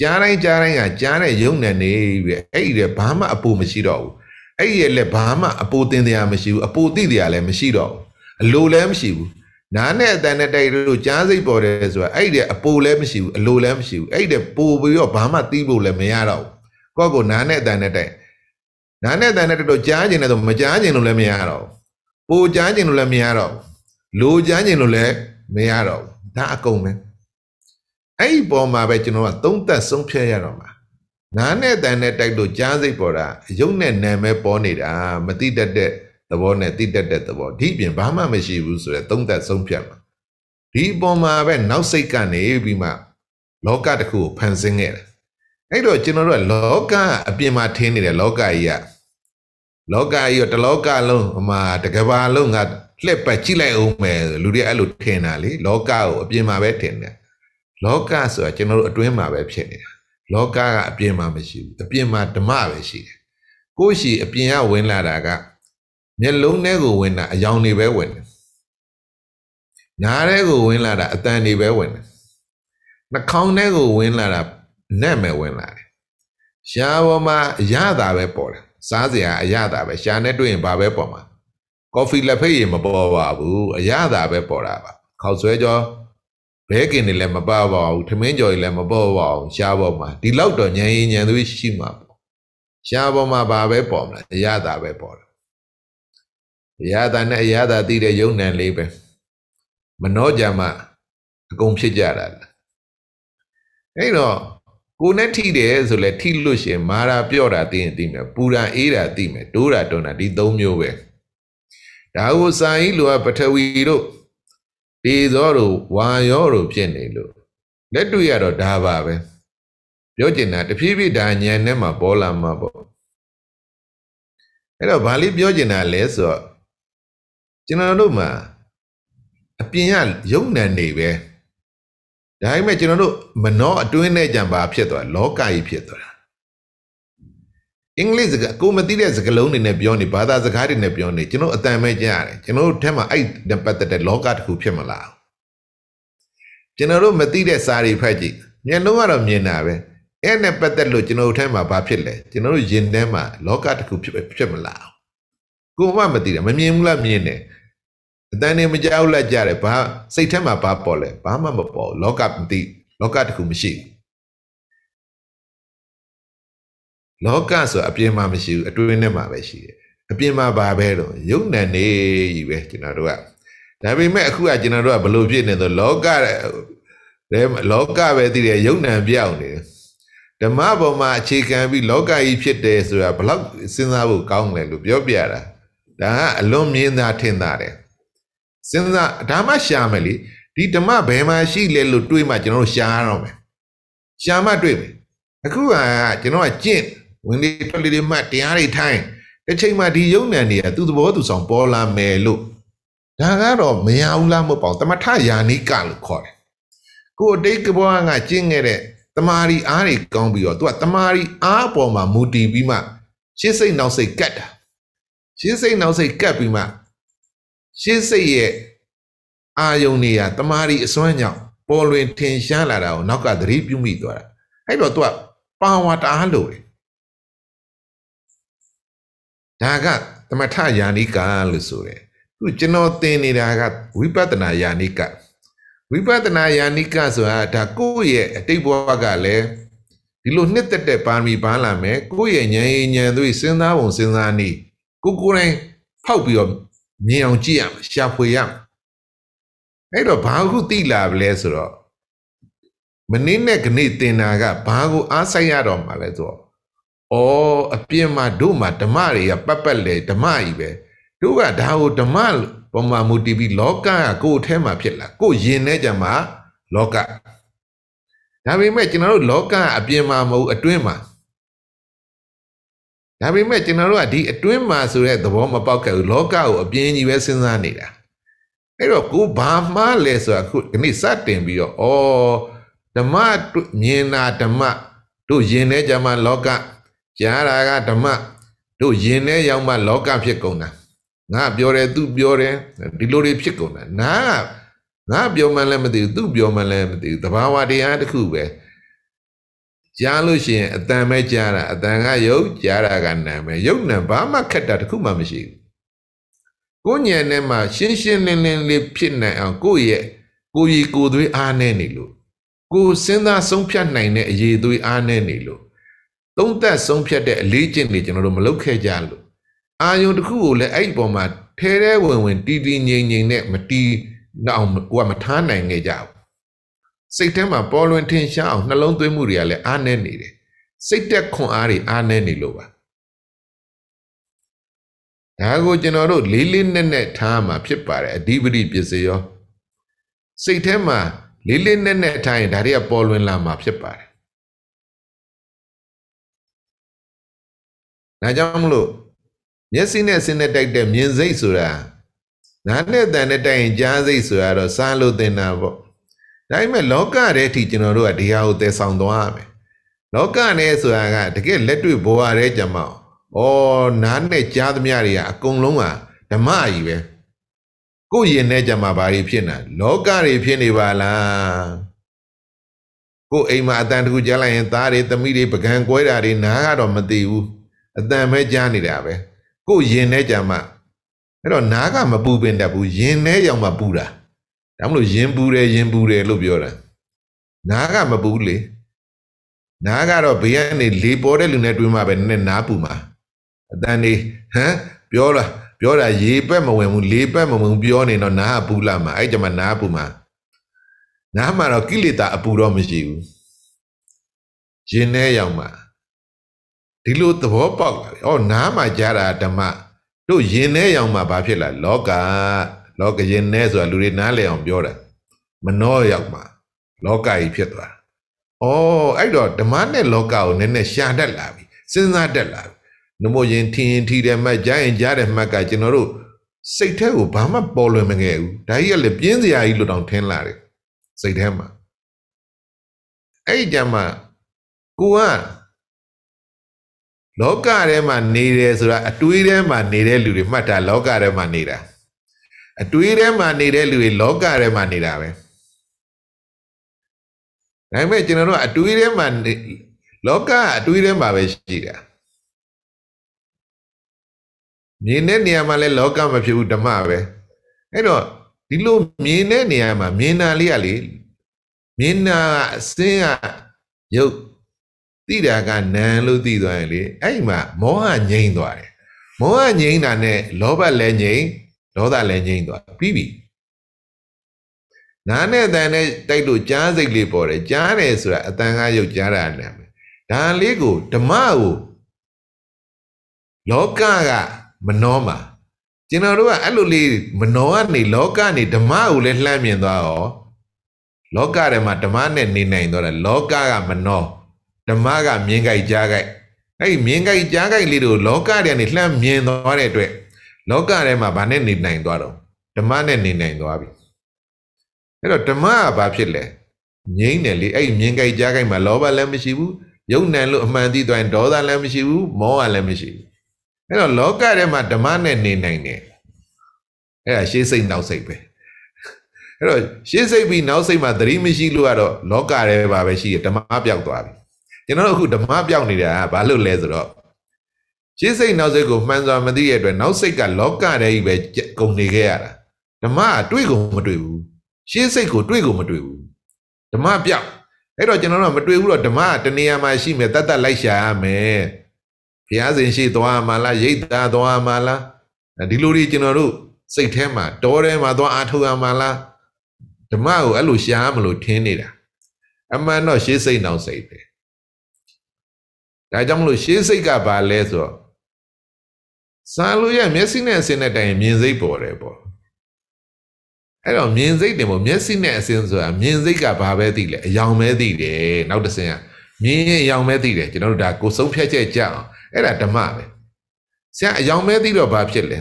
ကြားတိုင်းကြားတိုင်းကကြားတဲ့ယုံနဲ့နေပြီအဲ့ဒီလည်းဘာမှအပူမရှိတော့ဘူးအဲ့ဒီလည်းဘာမှအပူတင်တရားမရှိဘူးအပူတိတရားလည်းမရှိတော့ဘူးအလိုလည်းမရှိဘူးနားနဲ့အတန်နဲ့တိုက်လို့ကြားစိတ်ပေါ်တယ်ဆိုတာအဲ့ဒီအပူလည်းမရှိဘူးအလိုလည်းမရှိဘူးအဲ့ဒီပိုပြီးတော့ဘာမှတီးဖို့လည်းမရတော့ဘူးကိုယ့်ကိုနားနဲ့အတန်နဲ့တိုက်နားနဲ့တန်နဲ့တော့ကြားကျင်တယ်ဆိုမကြားကျင်လို့လည်းမရတော့ဘူးပိုကြားကျင်လို့လည်းမရတော့ဘူးလိုကြားကျင်လို့လည်းမရတော့ဘူးဒါအကုန်ပဲအဲ့ဒီပေါ်မှာပဲကျွန်တော်ကသုံးသက်ဆုံးဖြတ်ရတော့မှာနားနဲ့တန်နဲ့တိုက်လို့ကြားစိတ်ပေါ်တာရုပ်နဲ့နာမ်ပဲပေါ်နေတာမတိတတ်တဲ့သဘောနဲ့တိတတ်တဲ့သဘောဒီပြင်ဘာမှမရှိဘူးဆိုတော့သုံးသက်ဆုံးဖြတ်မှာဒီပေါ်မှာပဲနောက်စိတ်ကနေပြီးမှ လောကတစ်ခုကိုဖန်ဆင်းခဲ့တယ်အဲ့တော့ကျွန်တော်တို့ကလောက အပြင်မှာထင်းနေတဲ့လောကကြီးကလောကကြီးရောတလောကလုံးဟိုမှာတကဘာလုံးကလှက်ပတ်ကြည့်လိုက်အောင်မယ်လူတွေအဲ့လိုထင်တာလေလောကကိုအပြင်မှာပဲထင်တယ်လောကဆိုတာကျွန်တော်တို့အတွင်းမှာပဲဖြစ်နေတာလောကကအပြင်မှာမရှိဘူးအပြင်မှာဓမ္မပဲရှိတယ်ကိုရှိအပြင်ကဝင်လာတာကမျက်လုံးထဲကိုဝင်တာအယောင်တွေပဲဝင်တယ်နားထဲကိုဝင်လာတာအတန်တွေပဲဝင်တယ်နှာခေါင်းထဲကိုဝင်လာတာနဲ့မဲ့ဝင်လာတယ်ရှားပေါ်မှာအရသာပဲပေါ်တယ်စားစရာအရသာပဲရှားနဲ့တွေ့ရင်ဘာပဲပေါ်မှာကော်ဖီလက်ဖက်ရည်မပေါ်ပါဘူးအရသာပဲပေါ်တာပါခေါက်ဆွဲကြောဘဲကင်တွေလည်းမပေါ်ပါဘူးထမင်းကြော်တွေလည်းမပေါ်ပါဘူးရှားပေါ်မှာဒီလောက်တော့ညံရင်ညံသွေးရှိမှာပေါ့ရှားပေါ်မှာဘာပဲပေါ်မလားအရသာပဲပေါ်တယ်အရသာနဲ့အရသာတည်တဲ့ယုံနံလေးပဲမနှောကြမှာအကုန်ဖြစ်ကြတာအဲ့တော့ကိုနဲ့ထိတယ်ဆိုလဲထိလို့ရှင်မာရာပြော့တာသိရင်သိမယ်ပူရာအေးတာသိမယ်ဒိုးတာတွန်းတာဒီ၃မျိုးပဲဒါကိုစာရေးလိုကပထဝီတို့ဒေဇောတို့ဝါရောတို့ဖြစ်နေလို့လက်တွေ့ရတော့ဒါပါပဲပြောကျင်တာတဖြည်းဖြည်းဒါညံနဲ့မှပေါ်လာမှာပေါ့အဲ့တော့ဗာလိပြောကျင်တာလဲဆိုတော့ကျွန်တော်တို့မှာအပြင်ကယုံနံနေပဲဒါပေမဲ့ကျွန်တော်တို့မနောအတွင်းနဲ့ကြံပါဖြစ်သွားလောကကြီးဖြစ်သွားတာအင်္ဂလိပ်စကားကိုမသိတဲ့စကားလုံးတွေနဲ့ပြောနေဘာသာစကားတွေနဲ့ပြောနေကျွန်တော်အတန်မဲ့ကြားရတယ်ကျွန်တော်တို့ထက်မှအဲ့တပတ်တဲ့လောကတစ်ခုဖြစ်မလားကျွန်တော်တို့မသိတဲ့စာတွေဖတ်ကြည့်မျက်လုံးကတော့မြင်တာပဲအဲ့နဲ့ပတ်သက်လို့ကျွန်တော်တို့ထက်မှဘာဖြစ်လဲကျွန်တော်တို့ယင်ထဲမှာလောကတစ်ခုဖြစ်ဖြစ်မလားကိုမှမသိတာမမြင်ဘူးလားမြင်တယ်အတန်နေမကြောက်လက်ကြတယ်ဘာစိတ်ထဲမှာဘာပေါ်လဲဘာမှမပေါ်လောကမသိလောကတခုမရှိလောကဆိုအပြင်မှာမရှိဘူးအတွင်းထဲမှာပဲရှိတယ်အပြင်မှာဘာပဲတော့ယုံနံနေကြီးပဲကျွန်တော်တို့ကဒါပေမဲ့အခုကကျွန်တော်တို့ကဘလို့ဖြစ်နေဆိုလောကတဲ့လောကပဲသိတယ်ယုံနံပြောင်းနေတယ်ဓမ္မပေါ်မှာအခြေခံပြီးလောကကြီးဖြစ်တယ်ဆိုတာဘလောက်စဉ်းစားဖို့ကောင်းလဲလို့ပြောပြတာဒါကအလွန်မြင်သာထင်သာတယ်စဉ်းစားဒါမှရှာမယ်လေဒီဓမ္မဘယ်မှာရှိလဲလို့တွေးမှကျွန်တော်တို့ရှာရတော့မယ်ရှာမှတွေ့မယ်အခုကကျွန်တော်ကကျင့်ဝင်လေထွက်လေတွေမှတရားတွေထိုင်းတစ်ချိန်မှာဒီယုံနံတွေကသူ့သဘောသူဆောင်ပေါ်လာမယ်လို့ဒါကတော့မရဘူးလားမဟုတ်ပါဘူးတမထယာနိကလို့ခေါ်တယ်ကိုအတိတ်ကဘောကကျင့်ခဲ့တဲ့တမာရီအားတွေကောင်းပြီးတော့သူကတမာရီအားအပေါ်မှာမူတည်ပြီးမှ ရှင်းစိတ်နောက်စိတ်ကတ်တာရှင်းစိတ်နောက်စိတ်ကတ်ပြီးမှရှင်းစိတ်ရဲ့အာယုံတွေကတမာရီအစွမ်းကြောင့်ပေါ်လွင်ထင်ရှားလာတာကိုနောက်ကသတိပြုမိသွားတာအဲ့တော့ तू ကပါဝါတအားလို့တယ်ဒါကသမထယာနိကလို့ဆိုတယ်သူကျွန်တော်သင်နေတာကဝိပဿနာယာနိကဝိပဿနာယာနိကဆိုတာဒါကိုယ့်ရဲ့အတိတ်ဘဝကလည်းဒီလိုနှစ်သက်တဲ့ပါရမီပန်းလာမယ်ကိုယ့်ရဲ့ဉာဏ်ရည်ဉာဏ်သွေးစဉ်းစားပုံစဉ်းစားနည်းကိုကိုယ်တိုင်ဖောက်ပြီးတော့မြင်အောင်ကြည့်ရမယ်ရှာဖွေရမယ်အဲ့တော့ဘာကိုသိလာပြီလဲဆိုတော့မင်းနဲ့ကနေ့တင်တာကဘာကိုအားဆိုင်ရတော့မှာလဲဆိုတော့ဩအပြင်းမှာတို့မှာဓမ္မတွေကပတ်ပတ်လေဓမ္မကြီးပဲတို့ကဒါကိုဓမ္မပုံမှန်မူတည်ပြီးလောကကကိုယ်အแทမှာဖြစ်လာကိုယ်ယင်နေကြမှာလောကဒါပေမဲ့ကျွန်တော်တို့လောကအပြင်မှာမဟုတ်အတွင်းမှာဒါပေမဲ့ကျွန်တော်တို့ကဒီအတွင်းမှာဆိုတဲ့သဘောမပေါက်ခဲ့ဘူးလောကကိုအပြင်းကြီးပဲစဉ်းစားနေတာအဲ့တော့ကိုဘာမှားလဲဆိုတာခုဒီနေ့စတင်ပြီးတော့ဩဓမ္မမြင်တာဓမ္မတို့ယင်တဲ့ကြမှာလောကကြားတာကဓမ္မတို့ယင်တဲ့ရောက်မှလောကဖြစ်ကုန်တာငါပြောတယ်သူပြောတယ်ဒီလိုတွေဖြစ်ကုန်တာနာငါပြောမှလည်းမသိဘူးသူပြောမှလည်းမသိဘူးသဘာဝတရားတစ်ခုပဲကြားလို့ရှိရင်အတန်ပဲကြားတာအတန်ကယုတ်ကြားတာကနာပဲယုတ်နံဘာမှခက်တာတခုမှမရှိဘူးကိုညံနဲ့မှရှင်းရှင်းလင်းလင်းလေးဖြစ်နိုင်အောင် ကိုရဲ့ကိုရီကိုသွေးအားနဲ့နေလို့ကိုစဉ်းစားဆုံးဖြတ်နိုင်တဲ့အရေးသွေးအားနဲ့နေလို့သုံးသက်ဆုံးဖြတ်တဲ့အလေးကျင့်တွေကျွန်တော်တို့မလုပ်ခဲ့ကြလို့အာယုံတစ်ခုကိုလည်းအဲ့ဒီပေါ်မှာထဲထဲဝင်ဝင် တီတီငိမ့်ငိမ့်နဲ့မတီတော့ကိုကမထားနိုင်ခဲ့ကြဘူးစိတ်ထဲမှာပေါ်လွင်ထင်ရှားအောင်နှလုံးသွင်းမှုတွေကလည်းအားနည်းနေတယ်စိတ်တက်ခွန်အားတွေအားနည်းနေလို့ပါဒါကိုကျွန်တော်တို့လေးလေးနက်နက်ထားမှာဖြစ်ပါတယ်အဓိပတိပစ္စယော စိတ်ထဲမှာလေးလေးနက်နက်ထားရင်ဒါတွေကပေါ်လွင်လာမှာဖြစ်ပါတယ်ဒါကြောင့်မလို့မျက်စိနဲ့ဆင်းနဲ့တိုက်တဲ့မြင်စိတ်ဆိုတာနားနဲ့တန်နဲ့တိုက်ရင်ကြားစိတ်ဆိုတာတော့စားလို့တင်တာပေါ့ဒါပေမဲ့လောကထဲအထိကျွန်တော်တို့ကဒီဟာကိုသယ်ဆောင်သွားရမယ်လောကနဲ့ဆိုတာကတကယ်လက်တွေ့ဘဝထဲကြမှာဩနားနဲ့ကြားသမျှတွေကအကုန်လုံးကဓမ္မကြီးပဲကိုယ်ရင်ထဲကြမှာဘာတွေဖြစ်နေလောကတွေဖြစ်နေပါလားကိုယ်အိမ်မှာအတန်တခုကြားလိုက်ရင်သားတွေသမီးတွေပကံကွဲတာတွေနားကတော့မသိဘူးအတန်ပဲကြားနေတာပဲကိုယ်ရင်ထဲကြမှာအဲ့တော့နားကမပူပင်တတ်ဘူးရင်ထဲရောက်မှပူတာဒါမလို့ရင်ပူတယ်ရင်ပူတယ်လို့ပြောတာနားကမပူလေနားကတော့ဘေးကနေလေပေါ်တဲ့လူနဲ့တွေ့မှပဲနည်းနည်းနားပူမှာအတန်နေဟမ်ပြောလားပြောတာရေပက်မဝင်ဘူးလေပက်မဝင်ဘူးပြောနေတော့နားကပူလာမှာအဲ့ကြမှာနားပူမှာနားမှာတော့ကိလေသာအပူတော့မရှိဘူးရင်ထဲရောက်မှာဒီလိုသဘောပေါက်လာတယ်။အော်နားမှာကြားတာဓမ္မတို့ရင်ထဲရောက်မှာဘာဖြစ်လာလောကနော်ကရင်နဲ့ဆိုတာလူတွေနားလည်အောင်ပြောတာမနှောရောက်မှာ လောကကြီးဖြစ်သွား။အော်အဲ့တော့ဓမ္မနဲ့လောကကိုနည်းနည်းရှာတတ်လာပြီစဉ်းစားတတ်လာပြီ။နမို့ရင်ထင်ရင်ထီတယ်မှတ်ကြားရင်ကြားတယ်မှတ်ကကျွန်တော်တို့စိတ်ထဲကိုဘာမှပေါ်လွင်မငယ်ဘူး။ဒါကြီးကလည်းပြင်းစရာကြီးလို့တောင်ထင်လာတယ်စိတ်ထဲမှာ။အဲ့ကြမှာကိုကလောကထဲမှာနေတယ်ဆိုတာအတွေးထဲမှာနေတဲ့လူတွေမှတ်တာလောကထဲမှာနေတာ။အတွေးထဲမှာနေတဲ့လူတွေလောကထဲမှာနေတာပဲဒါပေမဲ့ကျွန်တော်တို့အတွေးထဲမှာလောကအတွေးထဲမှာပဲရှိတာမြင်တဲ့နေရာမှာလဲလောကမဖြစ်ဘူးဓမ္မပဲအဲ့တော့ဒီလိုမြင်တဲ့နေရာမှာမြင်တာလေးကလေမြင်တာအစင်းကယုတ်တိတာကနံလို့သိသွားရင်လေအဲ့မှာမောဟငြိမ့်သွားတယ်မောဟငြိမ့်တာနဲ့လောဘလည်းငြိမ့်ဒေါသလည်းငြိမ့်သွားပြီးပြီနားနဲ့အတန်နဲ့တိုက်လို့ကြားစိတ်လေးပေါ်တယ်ကြားတယ်ဆိုတာအတန်ကရုပ်ကြားတာလည်းပဲဒါလေးကိုဓမ္မကိုလောကကမနှောမှာကျွန်တော်တို့ကအဲ့လိုလေးမနှောကနေလောကနေဓမ္မကိုလည်းလှမ်းမြင်သွားရော လောကထဲမှာဓမ္မနဲ့နေနိုင်တော့တယ်လောကကမနှောဓမ္မကမြင်ကြိုက်ကြားကြိုက်အဲ့ဒီမြင်ကြိုက်ကြားကြိုက်လေးတို့လောကထဲကနေလှမ်းမြင်သွားတဲ့အတွက်လောကထဲမှာဘာနဲ့နေနိုင်သွားတော့ဓမ္မနဲ့နေနိုင်သွားပြီအဲ့တော့ဓမ္မကဘာဖြစ်လဲငြိမ့်တယ်လေအဲ့မြင်ကြိုက်ကြားကြိုက်မှာလောဘလည်းမရှိဘူးယုံနိုင်လို့အမှန်သိသွားရင်ဒေါသလည်းမရှိဘူးမောဟလည်းမရှိဘူးအဲ့တော့လောကထဲမှာဓမ္မနဲ့နေနိုင်တယ်အဲ့ဒါရှေးစိတ်နောက်စိတ်ပဲအဲ့တော့ရှေးစိတ်ပြီးနောက်စိတ်မှာသတိမရှိလို့ကတော့လောကထဲမှာပဲရှိရဓမ္မပြောက်သွားပြီကျွန်တော်တို့အခုဓမ္မပြောက်နေတာကဘာလို့လဲဆိုတော့ရှေ့စိတ်နောက်စိတ်ကိုမှန်စွာမသိရတဲ့အတွက်နောက်စိတ်ကလောကတည်းကြီးပဲကုန်နေခဲ့ရတာဓမ္မကတွေ့ကုန်မတွေ့ဘူးရှေ့စိတ်ကို တွေ့ကုန်မတွေ့ဘူးဓမ္မပြောက်အဲ့တော့ကျွန်တော်တို့မတွေ့ဘူးတော့ဓမ္မကတနေရာမှာရှိမယ်တတ်တတ်လိုက်ရှာရမယ်ဘုရားရှင်ရှိသွားမှာလားရိတ်သားသွားမှာလားဒီလိုတွေကျွန်တော်တို့စိတ်ထဲမှာတောထဲမှာသွားအားထုတ်ရမှာလားဓမ္မကိုအဲ့လိုရှာမလို့ထင်းနေတာအမှန်တော့ရှေးစိတ်နောက်စိတ်ပဲဒါကြောင့်မလို့ရှေးစိတ်ကဘာလဲဆိုတော့စားလို့ရမျက်စိနဲ့အစင်းနဲ့တိုင်မြင်စိတ်ပေါ်တယ်ပေါ့အဲ့တော့မြင်စိတ်တယ်ပေါ့မျက်စိနဲ့အစင်းဆိုတာမြင်စိတ်ကဘာပဲသိလဲအယောင်ပဲသိတယ်နောက်တစ်ဆင့်ကမြင်ရင်အယောင်ပဲသိတယ်ကျွန်တော်တို့ဒါကိုဆုံးဖြတ်ချက်ကြအောင်အဲ့ဒါဓမ္မပဲဆရာအယောင်ပဲသိတော့ဘာဖြစ်လဲ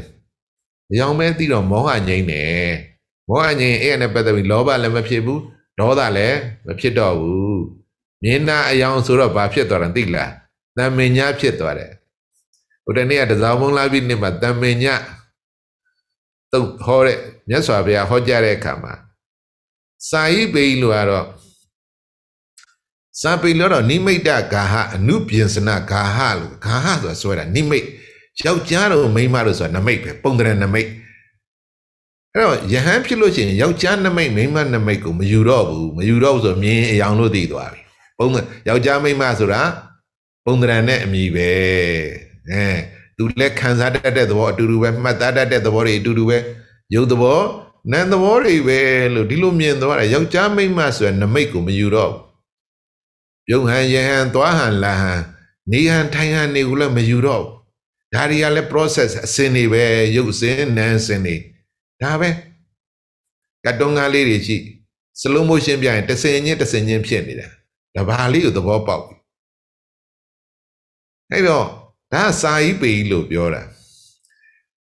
အယောင်ပဲသိတော့မောဟငြိမ့်တယ်မောဟငြိမ့်အဲ့ဒါနဲ့ပတ်သက်ပြီးလောဘလည်းမဖြစ်ဘူးဒေါသလည်းမဖြစ်တော့ဘူးမြင်တာအယောင်ဆိုတော့ဘာဖြစ်သွားတယ်သိလားတမင်ညာဖြစ်သွားတယ်ဟိုတနေ့ကတစားမုံလာပြီးနေ့မှာတမင်ညတုတ်ဟောတဲ့မြတ်စွာဘုရား ဟောကြားတဲ့အခါမှာစာရိပိလို့ကတော့စာပေလို့တော့နိမိတ်တဂါဟအနုပြင်စနာဂါဟလို့ဂါဟဆိုတာဆိုရတာနိမိတ်ယောက်ျားတို့မိန်းမတို့ဆိုတာနမိတ်ပဲပုံတရနမိတ်အဲ့တော့ယဟန်ဖြစ်လို့ရှိရင်ယောက်ျားနမိတ်မိန်းမနမိတ်ကိုမယူတော့ဘူးမယူတော့ဘူးဆိုမြင်အယောင်လို့သိသွားပြီပုံယောက်ျားမိန်းမဆိုတာပုံတရနဲ့အမိပဲအဲသူလည်းခံစားတတ်တဲ့သဘောအတူတူပဲမှတ်သားတတ်တဲ့သဘောတွေအတူတူပဲရုပ်သဘောနာမ်သဘောတွေပဲလို့ဒီလိုမြင်သွားတာယောက်ျားမိန်းမဆိုရနမိတ်ကိုမယူတော့ဘူးယုံဟန်ယဟန်သွားဟန်လာဟန်နေဟန်ထိုင်ဟန်နေကိုလည်းမယူတော့ဘူးဒါတွေကလည်း process အစင်းတွေပဲရုပ်စင်းနာမ်စင်းတွေဒါပဲကတ်တုံးကားလေးတွေရှိ slow motion ပြရင် တစင်ချင်းတစင်ချင်းဖြစ်နေတာဒါဘာလေးကိုသဘောပေါက်ပြီအဲ့တော့ဒါစာဤပေဤလို့ပြောတာ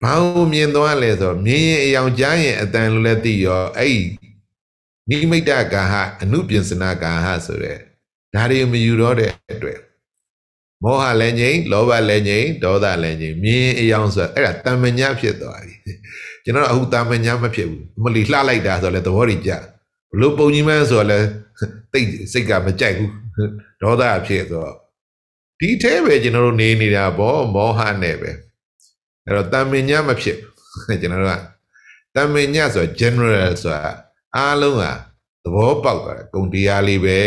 ဘာလို့မြင်သွားလဲဆိုမြင်ရင်အယောင်ကြားရင်အတန်လို့လည်းသိရောအဲ့နိမိတ်တကာဟအနုပြင်စနာကာဟဆိုတဲ့ဒါတွေမယူတော့တဲ့အတွက်မောဟလည်းငြိမ်လောဘလည်းငြိမ်ဒေါသလည်းငြိမ်မြင်အယောင်ဆိုအဲ့ဒါတမညာဖြစ်သွားပြီကျွန်တော်အခုတမညာမဖြစ်ဘူးမလီလှလိုက်တာဆိုလည်းသဘောတွေကြဘလို့ပုံကြီးမှန်းဆိုလည်းတိတ်စိတ်ကမကြိုက်ဘူးဒေါသဖြစ်သွားဒီအแทပဲကျွန်တော်တို့နေနေတာဗောမောဟနဲ့ပဲအဲ့တော့တမင်ညမဖြစ်ကျွန်တော်တို့ကတမင်ညဆိုတာ general ဆိုတာအားလုံးကသဘောပေါက်သွားတယ်ဂုံတရားလေးပဲ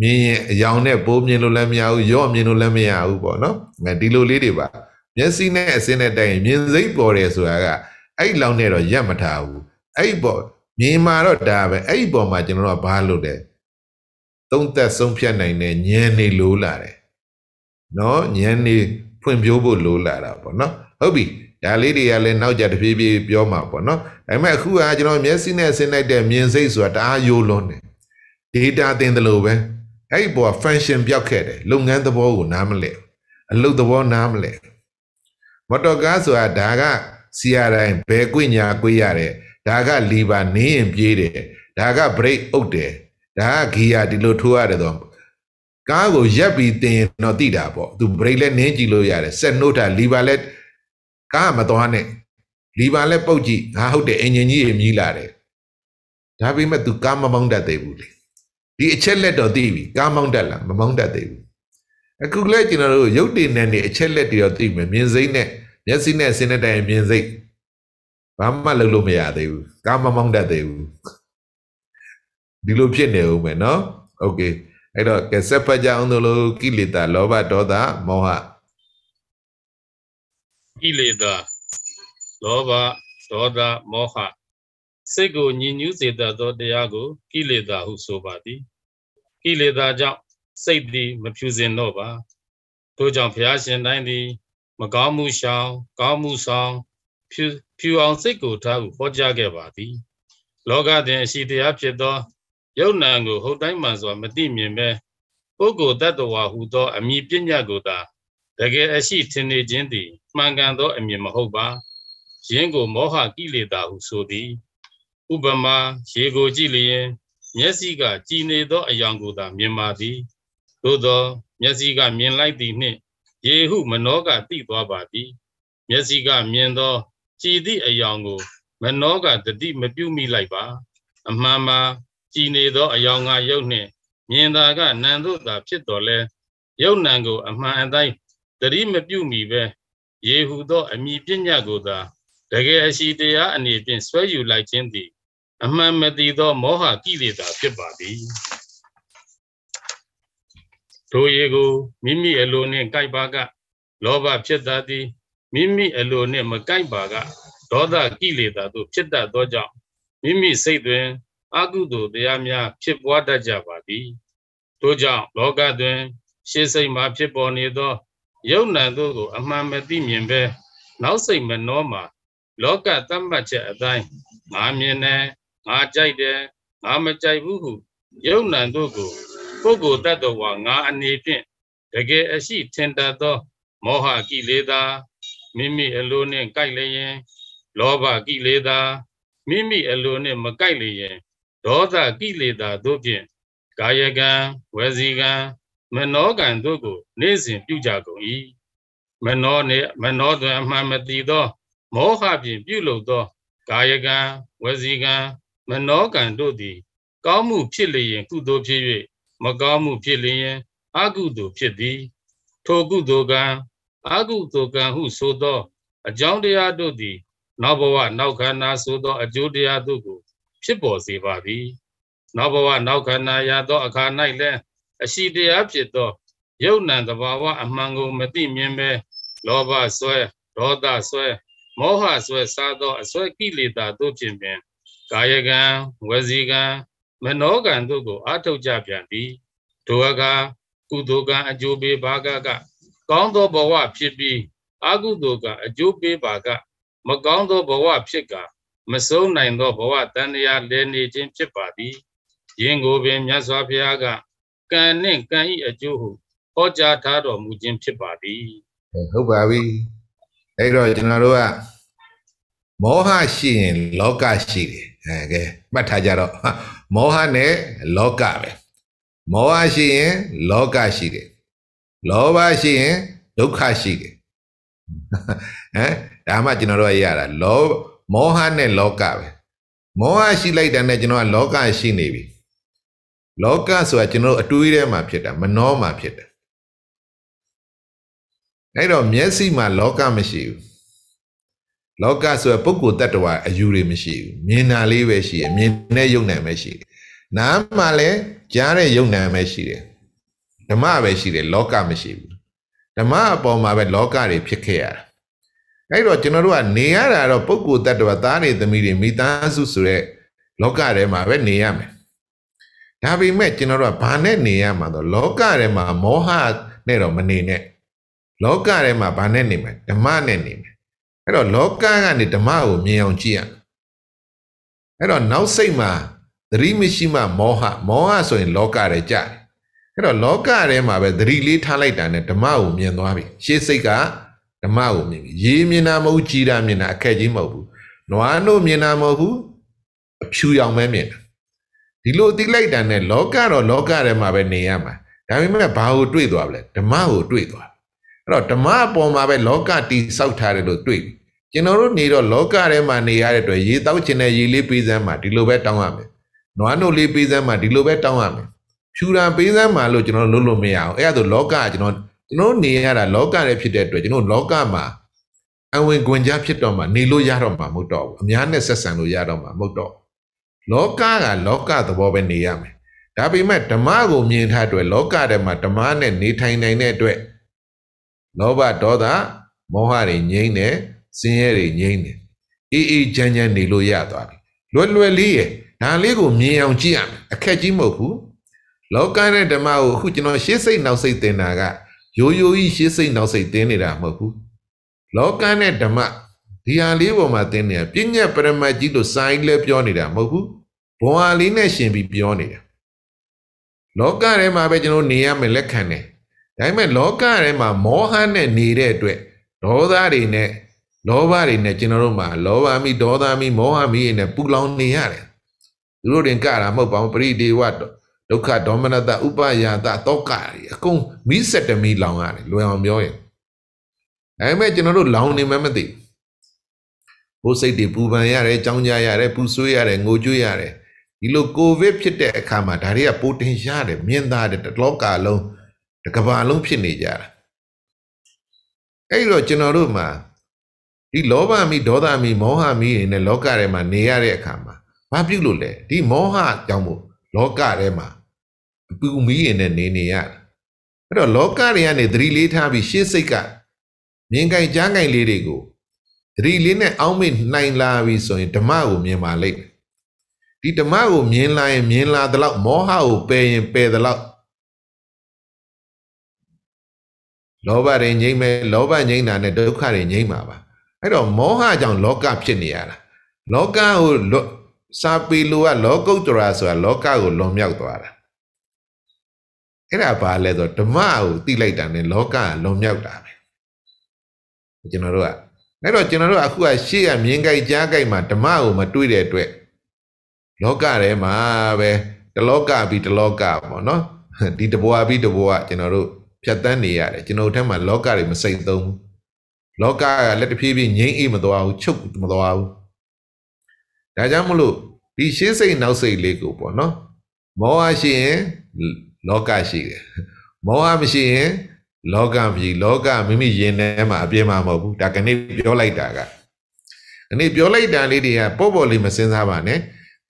မြင်ရင်အယောင်နဲ့ပိုးမြင်လို့လည်းမရဘူးရော့မြင်လို့လည်းမရဘူးပေါ့နော်ဒီလိုလေးတွေပါ မျက်စိနဲ့အစင်းနဲ့တိုင် မြင်စိတ်ပေါ်တယ်ဆိုတာကအဲ့လောက်နဲ့တော့ရပ်မထားဘူးအဲ့ပေါ်မြင်မှာတော့ဒါပဲအဲ့ပေါ်မှာကျွန်တော်တို့ကဘာလုပ်တယ်သုံးသက်ဆုံးဖြတ်နိုင်တဲ့ဉာဏ်နေလိုလာတယ်နော်ဉာဏ်နေဖွင့်ပြိုးဖို့လိုလာတာပေါ့နော်ဟုတ်ပြီဒါလေးတွေကလည်းနောက်ကြတပြေးပြေးပြောမှာပေါ့နော်ဒါပေမဲ့အခုကကျွန်တော်မျက်စိနဲ့ဆင်းလိုက်တဲ့မြင်စိတ်ဆိုတာတအားယိုးလွန်းတယ် data တင်တယ်လို့ပဲအဲ့ဒီပေါ် function ပြောက်ခဲ့တယ်လုပ်ငန်းသဘောကိုနားမလဲအလုပ်သဘောနားမလဲမော်တော်ကားဆိုတာဒါကစီရတိုင်းဘယ်ကွညာကွရရတယ်ဒါကလီဗာနင်းရင်ပြေးတယ်ဒါကဘရိတ်အုပ်တယ်ဒါကဂီယာဒီလိုထိုးရတယ်တော့ကားကိုရက်ပြီးတင်ရင်တော့တိတာပေါ့သူဘရိတ်လည်းနင်းကြည့်လို့ရတယ်ဆက်နှုတ်တာလီဗာလည်းကားမသွားနဲ့လီဗာလည်းပုတ်ကြည့်ငါဟုတ်တယ်အင်ဂျင်ကြီးကြီးမြည်လာတယ်ဒါပေမဲ့ तू ကားမမောင်းတတ်သေးဘူးလေဒီအချက်လက်တော့သိပြီကားမောင်းတတ်လားမမောင်းတတ်သေးဘူးအခုလည်းကျွန်တော်တို့ရုပ်တည်နဲ့နေအချက်လက်တွေတော့သိမယ်မြင်စိမ့်နဲ့မျက်စိနဲ့အစင်းနဲ့တိုင်မြင်စိမ့်ဘာမှလုပ်လို့မရသေးဘူးကားမမောင်းတတ်သေးဘူးဒီလိုဖြစ်နေဦးမယ်နော်โอเคအဲ့တော့ကဲဆက်ဖတ်ကြအောင်တို့လို့ကိလေသာ လောဘဒေါသမောဟကိလေသာလောဘဒေါသမောဟစိတ်ကိုညစ်ညူးစေတတ်သောတရားကိုကိလေသာဟုဆိုပါသည်ကိလေသာကြောင့်စိတ်သည် မဖြူစင်တော့ပါတို့ကြောင့်ဘုရားရှင်တိုင်းသည်မကောင်းမှုရှောင်ကောင်းမှုဆောင်ဖြူဖြူအောင်စိတ်ကိုထားဟုဟောကြားခဲ့ပါသည် လောကတွင်အရှိတရားဖြစ်သောယုံနာကိုဟုတ်တိုင်းမှန်စွာမသိမြင်ပဲပုဂ္ဂိုလ်တ attva ဟူသောအမည်ပညာကိုသာတကယ်အရှိထင်နေခြင်းသည် မှန်ကန်သောအမည်မဟုတ်ပါယင်းကိုမောဟကိလေသာဟုဆိုသည်ဥပမာ ရေကိုကြည့်လျင်မျက်စိကကြည်နေသောအရာကိုသာ မြင်ပါသည်သို့သောမျက်စိကမြင်လိုက်သည်နှင့်ရေဟုမနောကသိသွားပါသည်မျက်စိကမြင်သော ကြည်သည့်အရာကို မနောကတတိမပြုမိလိုက်ပါ အမှန်မှာကြည်နေသောအယောင်ငါယုတ်နှင့် မြင်သာကနံသို့သာ ဖြစ်တော်လဲယုတ်နံကို အမှန်အတိုင်းတတိမပြုမီပဲယေဟုသော အမိပညာကိုသာ တကယ်အရှိတရားအနေဖြင့်ဆွဲယူလိုက်ခြင်းသည် အမှန်မသိသောမောဟကိလေသာဖြစ်ပါသည်တို့ရေကိုမိမိအလိုနှင့်ကြိုက်ပါက လောဘဖြစ်တတ်သည်မိမိအလိုနှင့်မကြိုက်ပါကဒေါသကိလေသာတို့ဖြစ်တတ်သောကြောင့်မိမိစိတ်တွင်အကုသိုလ်တရားများဖြစ်ပွားတတ်ကြပါသည်တို့ကြောင့်လောကတွင်ရှေးစိတ်မှဖြစ်ပေါ်နေသောယုံနံတို့ကိုအမှန်မသိမြင်ပဲနောက်စိတ်မနှောမှာလောကတတ်မှတ်ချက်အတိုင်းငါမြင်တယ်ငါကြိုက်တယ်ငါမကြိုက်ဘူးဟုယုံနံတို့ကိုပုဂ္ဂိုလ်တ attva ငါအနေဖြင့်တကယ်အရှိထင်တတ်သောမောဟကိလေသာမိမိအလိုနှင့်ကြိုက်လျင်လောဘကိလေသာမိမိအလိုနှင့်မကြိုက်လျင်ဒေါသကိလေသာတို့ဖြင့်ကာယကံဝစီကံမနောကံတို့ကိုနေ့စဉ်ပြုကြကုန်၏မနောနှင့်မနောတွင်အမှန်မတည်သော မောဟဖြင့်ပြုလုပ်သောကာယကံဝစီကံမနောကံတို့သည် ကောင်းမှုဖြစ်လျင်ကုသိုလ်ဖြစ်၍မကောင်းမှုဖြစ်လျင်အကုသိုလ်ဖြစ်သည် ထိုကုသိုလ်ကံအကုသိုလ်ကံဟုဆိုသော အကြောင်းတရားတို့သည်နောက်ဘဝနောက်ခန္ဓာဆိုသော အကျိုးတရားတို့ကိုဖြစ်ပေါ်စေပါသည်နောက်ဘဝနောက်ခန္ဓာရသောအခါ၌လည်းအရှိတရားဖြစ်သောယုံ nant သဘာဝအမှန်ကိုမသိမြင်ပဲလောဘဆွဲဒေါသဆွဲမောဟဆွဲစသောအဆွဲကိလေသာတို့ဖြင့်ပင်ကာယကံဝစီကံမနောကံတို့ကိုအာထုတ်ကြပြန်ပြီးဒုဝကကုသိုလ်ကံအကျိုးပေးပါကကကောင်းသောဘဝဖြစ်ပြီးအကုသိုလ်ကအကျိုးပေးပါကမကောင်းသောဘဝဖြစ်ကမဆုံးနိုင်သောဘဝတန်တရားလဲနေခြင်းဖြစ်ပါသည်ယင်ကိုပင်မြတ်စွာဘုရားကကံနှင့်ကံ၏အကျိုးဟုဟောကြားထားတော်မူခြင်းဖြစ်ပါသည်ဟုတ်ပါပြီအဲ့တော့ကျွန်တော်တို့ကမောဟရှိရင် လောကရှိတယ်အဲကဲမှတ်ထားကြတော့မောဟနဲ့လောကပဲမောဟရှိရင် လောကရှိတယ်လောဘရှိရင်ဒုက္ခရှိတယ်ဟမ်ဒါမှကျွန်တော်တို့ရရတာလောဘမောဟနဲ့လောကပဲမောဟရှိလိုက်တာနဲ့ကျွန်တော်ကလောကရှိနေပြီလောကဆိုတာကျွန်တော်အတွေးထဲမှာဖြစ်တာမနှောမှာဖြစ်တာအဲ့တော့မျက်စိမှာ လောကမရှိဘူးလောကဆိုရပုဂ္ဂိုလ်တ attva အယူတွေမရှိဘူးမြင်တာလေးပဲရှိတယ်မြင်တဲ့ယုံနာပဲရှိတယ်နားမှာလည်းကြားတဲ့ယုံနာပဲရှိတယ်ဓမ္မပဲရှိတယ်လောကမရှိဘူးဓမ္မအပေါ်မှာပဲလောကတွေဖြစ်ခဲ့ရတာအဲ့တော့ကျွန်တော်တို့ကနေရတာတော့ပုဂ္ဂိုလ်တ attva သားနေသမီးတွေမိသားစုဆိုတဲ့လောကထဲမှာပဲနေရမယ်ဒါပေမဲ့ကျွန်တော်တို့ကဘာနဲ့နေရမှာတော့လောကထဲမှာမောဟနဲ့တော့မနေနဲ့လောကထဲမှာဘာနဲ့နေမလဲဓမ္မနဲ့နေမယ်အဲ့တော့လောကကနေဓမ္မကိုမြင်အောင်ကြည့်ရမယ်အဲ့တော့နောက်စိတ်မှာသတိမရှိမှ မောဟမောဟဆိုရင် လောကထဲကြတယ်အဲ့တော့လောကထဲမှာပဲသတိလေးထားလိုက်တာနဲ့ဓမ္မကိုမြင်သွားပြီရှေးစိတ်ကဓမ္မကိုမြင်ပြီရေးမြင်တာမဟုတ်ကြည်တာမြင်တာအခက်ကြီးမဟုတ်ဘူးနွားနို့မြင်တာမဟုတ်ဘူးအဖြူရောင်ပဲမြင်တာဒီလိုသိလိုက်တာနဲ့လောကတော့လောကထဲမှာပဲနေရမှာဒါပေမဲ့ဘာကိုတွေ့သွားလဲဓမ္မကိုတွေ့သွားအဲ့တော့ဓမ္မအပေါ်မှာပဲလောကတိဆောက်ထားတယ်လို့တွေ့ပြီကျွန်တော်တို့နေတော့လောကထဲမှာနေရတဲ့အတွက်ရေတောက်ချင်တဲ့ရေလေးပေးစမ်းမှာဒီလိုပဲတောင်းရမယ်နွားနို့လေးပေးစမ်းမှာဒီလိုပဲတောင်းရမယ်ဖြူတာပေးစမ်းမှာလို့ကျွန်တော်တို့လုပ်လို့မရအောင်အဲ့ဒါဆိုလောကကကျွန်တော်ကျွန်တော်နေရတာလောကနဲ့ဖြစ်တဲ့အတွက်ကျွန်တော်လောကမှာအဝင်ကွင်ကြားဖြစ်တော့မှနေလို့ရတော့မှမဟုတ်တော့ဘူးအများနဲ့ဆက်ဆံလို့ရတော့မှမဟုတ်တော့လောကကလောကသဘောပဲနေရမယ်ဒါပေမဲ့ဓမ္မကိုမြင်ထားအတွက်လောကထဲမှာဓမ္မနဲ့နေထိုင်နိုင်တဲ့အတွက်လောဘဒေါသမောဟတွေငြိမ့်တယ်စင်းရဲတွေငြိမ့်တယ်အေးအေးချမ်းချမ်းနေလို့ရသွားပြီလွယ်လွယ်လေးရဒါလေးကိုမြင်အောင်ကြည့်ရမယ်အခက်ကြီးမဟုတ်ဘူးလောကနဲ့ဓမ္မကိုအခုကျွန်တော်ရှေ့စိတ်နောက်စိတ်သင်တာကရိုးရိုးကြီးရှေးစိတ်နောက်စိတ်တင်းနေတာမဟုတ်ဘူးလောကနဲ့ဓမ္မဒီဟာလေးပေါ်မှာတင်းနေတာပြညတ်ပရမတ်ကြီးလို့စာရင်းလဲပြောနေတာမဟုတ်ဘူးဘဝလေးနဲ့ရှင်ပြီးပြောနေတာလောကထဲမှာပဲကျွန်တော်နေရမယ်လက်ခံတယ်ဒါပေမဲ့လောကထဲမှာမောဟနဲ့နေတဲ့အတွက်ဒေါသတွေနဲ့လောဘတွေနဲ့ကျွန်တော်တို့မှာလောဘမိဒေါသမိမောဟမိတွေနဲ့ပူလောင်နေရတယ်သူတို့တင်ကတာမဟုတ်ပါဘူးပရိဒေဝတော့ဒုက္ခဒေါမနတဥပယာတတောကတွေအကုန်မီးဆက်တမီလောင်ရတယ်လွယ်အောင်ပြောရင်ဒါပေမဲ့ကျွန်တော်တို့လောင်နေမှမသိဘူးကိုယ်စိတ်တွေပူပန်ရတယ်ကြောင်းကြရတယ်ပူဆွေးရတယ်ငိုကြွေးရတယ်ဒီလိုကိုဗစ်ဖြစ်တဲ့အခါမှာဒါတွေကပိုတင်ရတယ်မြင်သားတယ်တလောကလုံးတကဘာလုံးဖြစ်နေကြတာအဲ့တော့ကျွန်တော်တို့မှာဒီလောဘမိဒေါသမိမောဟမိတွေနဲ့လောကထဲမှာနေရတဲ့အခါမှာဘာပြုလို့လဲဒီမောဟကြောင့်မို့လောကထဲမှာပူမီးရင်နဲ့နေနေရတယ်အဲ့တော့လောကတွေကနေသတိလေးထားပြီးရှေ့စိတ်ကမြင်ကြိုင်ကြားကြိုင်လေးတွေကိုသတိလေးနဲ့အောင်းမေ့နိုင်လာပြီဆိုရင်ဓမ္မကိုမြင်ပါလိမ့်မယ်ဒီဓမ္မကိုမြင်လာရင်မြင်လာသလောက်မောဟကိုပယ်ရင်ပယ်သလောက်လောဘတွေငြိမ့်မယ်လောဘငြိမ့်တာနဲ့ဒုက္ခတွေငြိမ့်မှာပါအဲ့တော့မောဟကြောင့်လောကဖြစ်နေရတာလောကကိုစာပေလိုကလောကုတ္တရာဆိုတာလောကကိုလွန်မြောက်သွားတာအဲ့ဒါဘာလဲဆိုတော့ဓမ္မကိုသိလိုက်တာ ਨੇ လောကကလွန်မြောက်တာပဲကျွန်တော်တို့ကအဲ့တော့ကျွန်တော်တို့အခုကရှေ့ကမြင်းကြိုက်ကြားကြိုက်မှာဓမ္မကိုမတွေ့တဲ့အတွက်လောကထဲမှာပဲတလောကပြီးတလောကပေါ့နော်ဒီတဘွားပြီးတဘွားကျွန်တော်တို့ဖြတ်တန်းနေရတယ်ကျွန်တော်တို့ထဲမှာလောကတွေမစိမ့်သုံးဘူးလောကကလက်တစ်ပြေးပြေးငြိမ်းအေးမသွားဘူးချုပ်မသွားဘူးဒါကြောင့်မလို့ဒီရှေးစိတ်နောက်စိတ်လေးကိုပေါ့နော်မောဟရှိရင်လောကရှိတယ်မောဟမရှိရင်လောကမရှိလောကမိမိရင်ထဲမှာအပြင်းမှာမဟုတ်ဘူးဒါကနေ့ပြောလိုက်တာကနေ့ပြောလိုက်တာလေးတွေကပေါ့ပေါ့လေးမစင်စားပါနဲ့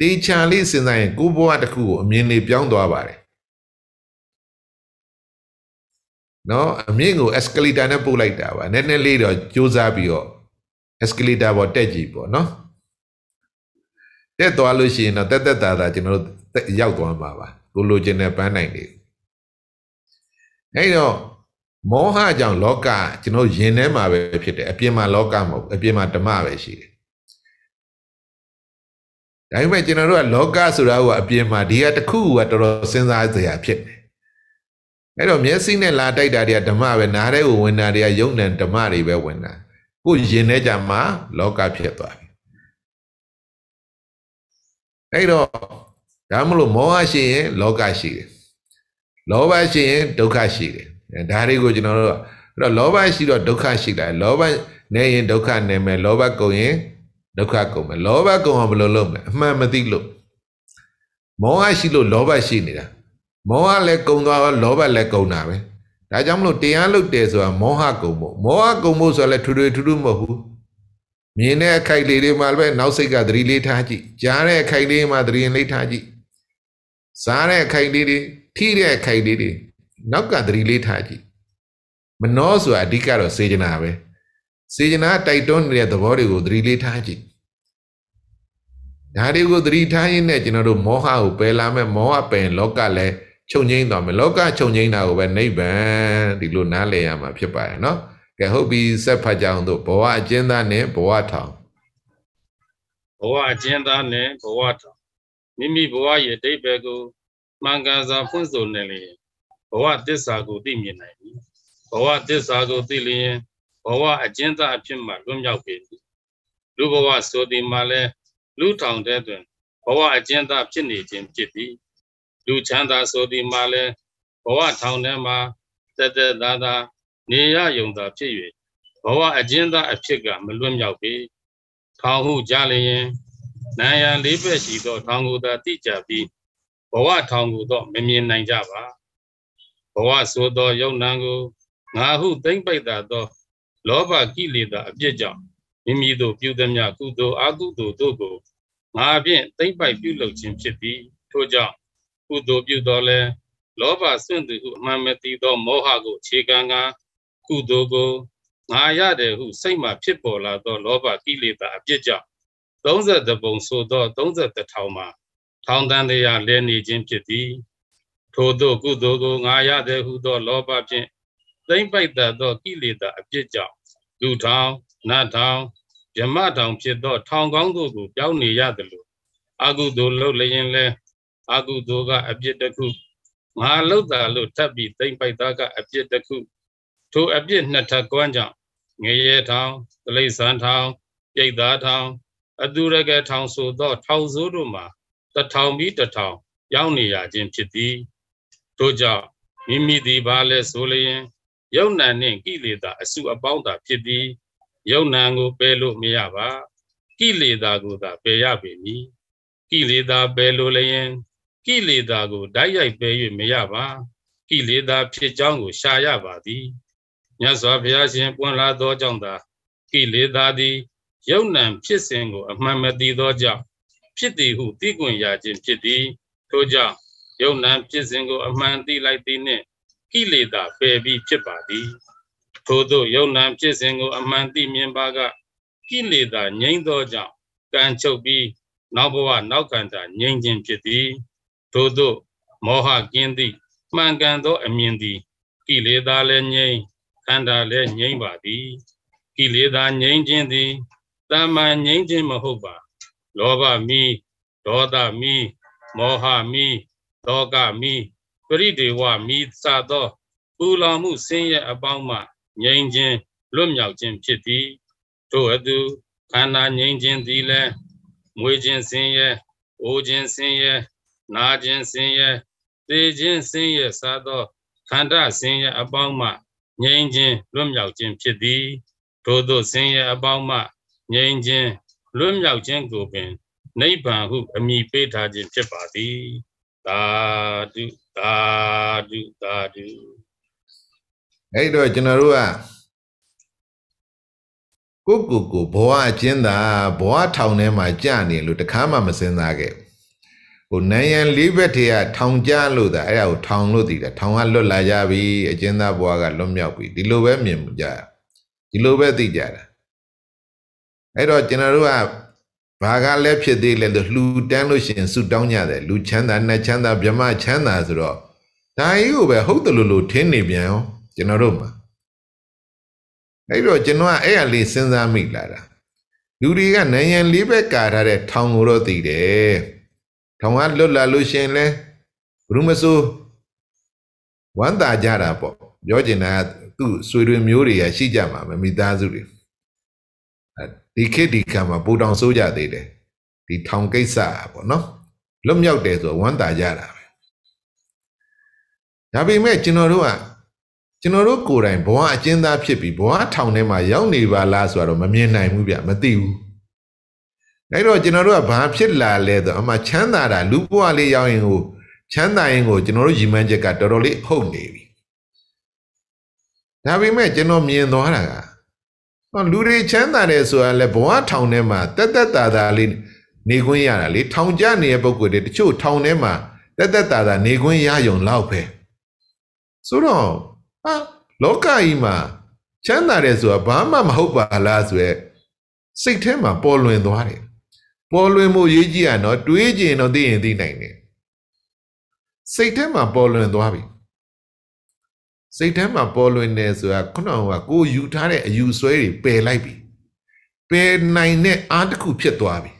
တေချာလေးစဉ်းစားရင် ကိုဘဝတစ်ခုကိုအမြင်လေးပြောင်းသွားပါတယ်နော်အမြင့်ကို escalator နဲ့ပို့လိုက်တာပါနည်းနည်းလေးတော့ကြိုးစားပြီးတော့ escalator ပေါ်တက်ကြည့်ပေါ့နော်တက်သွားလို့ရှိရင်တော့တက်တက်တာတာကျွန်တော်တို့ရောက်သွားမှာပါကိုလိုချင်တဲ့ပန်းနိုင်တွေအဲ့တော့မောဟကြောင့်လောကကျွန်တော်ရင်ထဲမှာပဲဖြစ်တယ်အပြင်မှာလောကမဟုတ် အပြင်မှာဓမ္မပဲရှိတယ်ဒါပေမဲ့ကျွန်တော်တို့ကလောကဆိုတာကအပြင်မှာဒီကတစ်ခုကတော်တော်စဉ်းစားစရာဖြစ်တယ်အဲ့တော့မျက်စိနဲ့လာတိုက်တာတွေကဓမ္မပဲနားထဲကိုဝင်တာတွေကယုံ nant ဓမ္မတွေပဲဝင်တာကိုယင်ထဲကြမှာလောကဖြစ်သွားပြီအဲ့တော့ဒါမလို့မောဟရှိရင်လောကရှိတယ်လောဘရှိရင်ဒုက္ခရှိတယ်ဒါတွေကိုကျွန်တော်တို့ကအဲ့တော့လောဘရှိတော့ဒုက္ခရှိတာလောဘနဲ့ရင်ဒုက္ခနဲ့မယ်လောဘကုန်ရင်ဒုက္ခကုန်မယ်လောဘကုန်အောင်ဘယ်လိုလုပ်မလဲအမှန်မသိလို့မောဟရှိလို့လောဘရှိနေတာမောဟလည်းကုန်သွားလောဘလည်းကုန်တာပဲဒါကြောင့်မလို့တရားလုပ်တယ်ဆိုတာမောဟကုန်ဖို့မောဟကုန်ဖို့ဆိုတော့လည်းထူထူထူထူမဟုတ်ဘူးမြင်တဲ့အခိုက်လေးတွေမှာလည်းနောက်စိတ်ကသတိလေးထားကြည့်ကြားတဲ့အခိုက်လေးမှာသတိလေးထားကြည့်စားတဲ့အခိုက်လေးတွေထိတဲ့အခိုက်လေးတွေနောက်ကသတိလေးထားကြည့်မနှောဆိုတာအဓိကတော့စေချနာပဲစေချနာတိုက်တွန်းနေတဲ့သဘောတွေကိုသတိလေးထားကြည့်ဒါတွေကိုသတိထားရင်းနဲ့ကျွန်တော်တို့မောဟကိုပယ်လာမဲ့မောဟပယ်လောကလည်းချုပ်ငိမ့်သွားမယ်လောကချုပ်ငိမ့်တာကိုပဲနိဗ္ဗာန်ဒီလိုနားလည်ရမှာဖြစ်ပါတယ်เนาะကဲဟုတ်ပြီဆက်ဖတ်ကြအောင်တို့ဘဝအကျဉ်းသားနဲ့ဘဝထောင်ဘဝအကျဉ်းသားနဲ့ဘဝထောင်မိမိဘဝရဲ့အတိတ်ဘက်ကိုမှန်ကန်စွာဖွင့်ဆိုနေလေဘဝတစ္ဆာကိုသိမြင်နိုင်ပြီဘဝတစ္ဆာကိုသိလျင်ဘဝအကျဉ်းသားအဖြစ်မှလွတ်မြောက်ပြီလူဘဝဆိုသည်မှာလဲလူထောင်တဲ့တွင်ဘဝအကျဉ်းသားဖြစ်နေခြင်းဖြစ်သည်လူချမ်းသာဆိုသည်မှာလဲဘဝထောင်ထဲမှာတက်တက်သားသားနေရယုံသာဖြစ်၍ဘဝအကျဉ်းသားအဖြစ်ကမလွတ်မြောက်ပေထောင်ဟုကြားလျင်နာယံလေးဘက်ရှိသောထောင်ကိုသာတိကြပြီးဘဝထောင်ကိုတော့မမြင်နိုင်ကြပါဘဝဆိုသောယုံနံကိုငါဟုသိမ့်ပိုက်တာသောလောဘကိလေသာအပြစ်ကြောင့်မိမိတို့ပြုသည်များကုသိုလ်အကုသိုလ်တို့ကိုငါဖြင့်သိမ့်ပိုက်ပြုလုပ်ခြင်းဖြစ်ပြီးထို့ကြောင့်ကုသိုလ်ပြုတော်လဲလောဘစွန့်သူဟုအမှန်မသိသောမောဟကိုခြေကံကားကုသိုလ်ကိုငါရတယ်ဟုစိတ်မှဖြစ်ပေါ်လာသော လောဘကိလေသာအပြစ်ကြောင့်30ပုံဆိုသော30ထောင်မှာထောင်တန်တရားလဲနေခြင်းဖြစ်သည်ထို့သောကုသိုလ်ကိုငါရတယ်ဟုသောလောဘဖြင့်သိမ့်ပိုက်တတ်သောကိလေသာအပြစ်ကြောင့်လူထောင်နတ်ထောင်ဗြမထောင်ဖြစ်သော ထောင်ကောင်းတို့ကိုပြောင်းနေရသလိုအကုသိုလ်လုပ်လျင်လဲအကုသိုလ်ကအပြစ်တစ်ခုငါလှုပ်တာလို့ထပ်ပြီးသိမ့်ပိုက်တာကအပြစ်တစ်ခုထိုအပြစ်နှစ်ထပ်ကွမ်းကြောင့်ငရဲထောင်တလိဆန်ထောင်ပြိတ်သားထောင်အသူရကထောင်ဆိုသောထောင်စိုးတို့မှာတထောင်ပြီးတထောင် ရောက်နေရခြင်းဖြစ်သည်တို့ကြောင့်မိမိသည်ဘာလဲဆိုလျင်ယုံနာနှင့်ကိလေသာ အစုအပေါင်းသာဖြစ်သည်ယုံနာကိုပယ်လို့မရပါကိလေသာကိုသာပယ်ရပေမည်ကိလေသာပယ်လို့လျင်ကိလေသာကိုဓာတ်ရိုက်ပယ်၍မရပါကိလေသာဖြစ်ကြောင်းကိုရှာရပါသည်မြတ်စွာဘုရားရှင်ပွင့်လာသောကြောင့်သာကိလေသာသည်ယုံနံဖြစ်စဉ်ကို အမှန်မသိသောကြောင့်ဖြစ်သည်ဟုသိကွင်ရခြင်းဖြစ်သည် ထို့ကြောင့်ယုံနံဖြစ်စဉ်ကို အမှန်သိလိုက်သည်နှင့်ကိလေသာပယ်ပြီးဖြစ်ပါသည်ထို့သို့ယုံနံဖြစ်စဉ်ကို အမှန်သိမြင်ပါကကိလေသာငြိမ်းသောကြောင့်ကံချုပ်ပြီး နောက်ဘဝနောက်ခန္ဓာငြိမ်းခြင်းဖြစ်သည်ထို့သို့မောဟကင်းသည့်မှန်ကန်သောအမြင်သည်ကိလေသာလည်းငြိမ်းခန္ဓာလည်းငြိမ့်ပါသည်ကိလေသာငြိမ့်ခြင်းသည်တာမန်ငြိမ့်ခြင်းမဟုတ်ပါ လောဘမီဒေါသမီမောဟမီဒေါကမီပရိဒေဝမီစသောပူလောင်မှုဆင်းရဲအပေါင်းမှငြိမ့်ခြင်းလွတ်မြောက်ခြင်းဖြစ်သည်တို့အတူခန္ဓာငြိမ့်ခြင်းသည်လည်းမွေးခြင်းဆင်းရဲအိုခြင်းဆင်းရဲနာခြင်းဆင်းရဲသေခြင်းဆင်းရဲစသောခန္ဓာဆင်းရဲအပေါင်းမှငြိမ်းချင်းလွတ်မြောက်ခြင်းဖြစ်သည်ထို့သောဆင်းရဲအပေါင်းမှငြိမ်းချင်းလွတ်မြောက်ခြင်းကိုပင်နိဗ္ဗာန်ဟု အမိပေးထားခြင်းဖြစ်ပါသည်သာဓုသာဓုသာဓုအဲ့တော့ကျွန်တော်တို့ကကိုကိုကိုဘဝအကျဉ်းသာဘဝထောင်ထဲမှာကြာနေလို့တခါမှမစင်စားခဲ့ဘူးိုနန်းရန်လေးဘက်ထဲကထောင်ကြလို့ဒါအဲ့ဒါကိုထောင်လို့တည်တာထောင်ကလွတ်လာကြပြီအကျဉ်းသားဘွားကလွတ်မြောက်ပြီဒီလိုပဲမြင်ကြဒီလိုပဲသိကြတာအဲ့တော့ကျွန်တော်တို့ကဘာကလည်းဖြစ်သေးလဲလို့လှူတန်းလို့ရှင်ဆုတောင်းကြတယ်လူချမ်းသာနတ်ချမ်းသာဗြဟ္မချမ်းသာဆိုတော့ဒါကြီးကိုပဲ ဟုတ်တယ်လို့လို့ထင်းနေပြန်ရောကျွန်တော်တို့မှာအဲ့တော့ကျွန်တော်ကအဲ့အလေးစဉ်းစားမိလာတာ လူတွေကနိုင်ငံလေးဘက်ကာထားတဲ့ထောင်ကိုတော့တည်တယ်ထောင်ကလွတ်လာလို့ရှင်လဲဘူးမဆိုးဝမ်းသာကြတာပေါ့ပြောချင်တာကသူ့ဆွေတွေမျိုးတွေကရှိကြမှာမိသားစုတွေဒီခေတ်ဒီကံမှာပူတောင်ဆိုးကြသေးတယ်ဒီထောင်ကိစ္စပေါ့နော်လွတ်မြောက်တယ်ဆိုဝမ်းသာကြတာပဲဒါပေမဲ့ကျွန်တော်တို့ကကျွန်တော်တို့ကိုယ်တိုင်ဘဝအကျဉ်းသားဖြစ်ပြီးဘဝထောင်ထဲမှာရောက်နေပါလားဆိုတော့မမြင်နိုင်ဘူးဗျမသိဘူးအဲ့တော့ကျွန်တော်တို့ကဘာဖြစ်လာလဲဆိုအမှချမ်းသာတာလူဘဝလေးရောက်ရင်ကိုချမ်းသာရင်ကိုကျွန်တော်တို့ရည်မှန်းချက်ကတော်တော်လေးဟုတ်နေပြီဒါပေမဲ့ကျွန်တော်မြင်သွားတာကလူတွေချမ်းသာတယ်ဆိုတာလေဘဝထောင်ထဲမှာတက်တက်တာတာလေးနေခွင့်ရတာလေထောင်ကျနေတဲ့ပုံကိုယ်တွေတချို့ထောင်ထဲမှာတက်တက်တာတာနေခွင့်ရယုံလောက်ပဲဆိုတော့ဟာလောကကြီးမှာချမ်းသာတယ်ဆိုတာဘာမှမဟုတ်ပါလားဆိုရဲစိတ်ထဲမှာပေါ်လွင်သွားတယ်ပေါ်လွင်မှုရေးကြည့်ရနော်တွေးကြင်တော့သိရင်သိနိုင်တယ်စိတ်ထဲမှာပေါ်လွင်သွားပြီစိတ်ထဲမှာပေါ်လွင်နေဆိုတာခုနကကိုယူထားတဲ့အယူဆွဲတွေပယ်လိုက်ပြီပယ်နိုင်တဲ့အားတစ်ခုဖြစ်သွားပြီ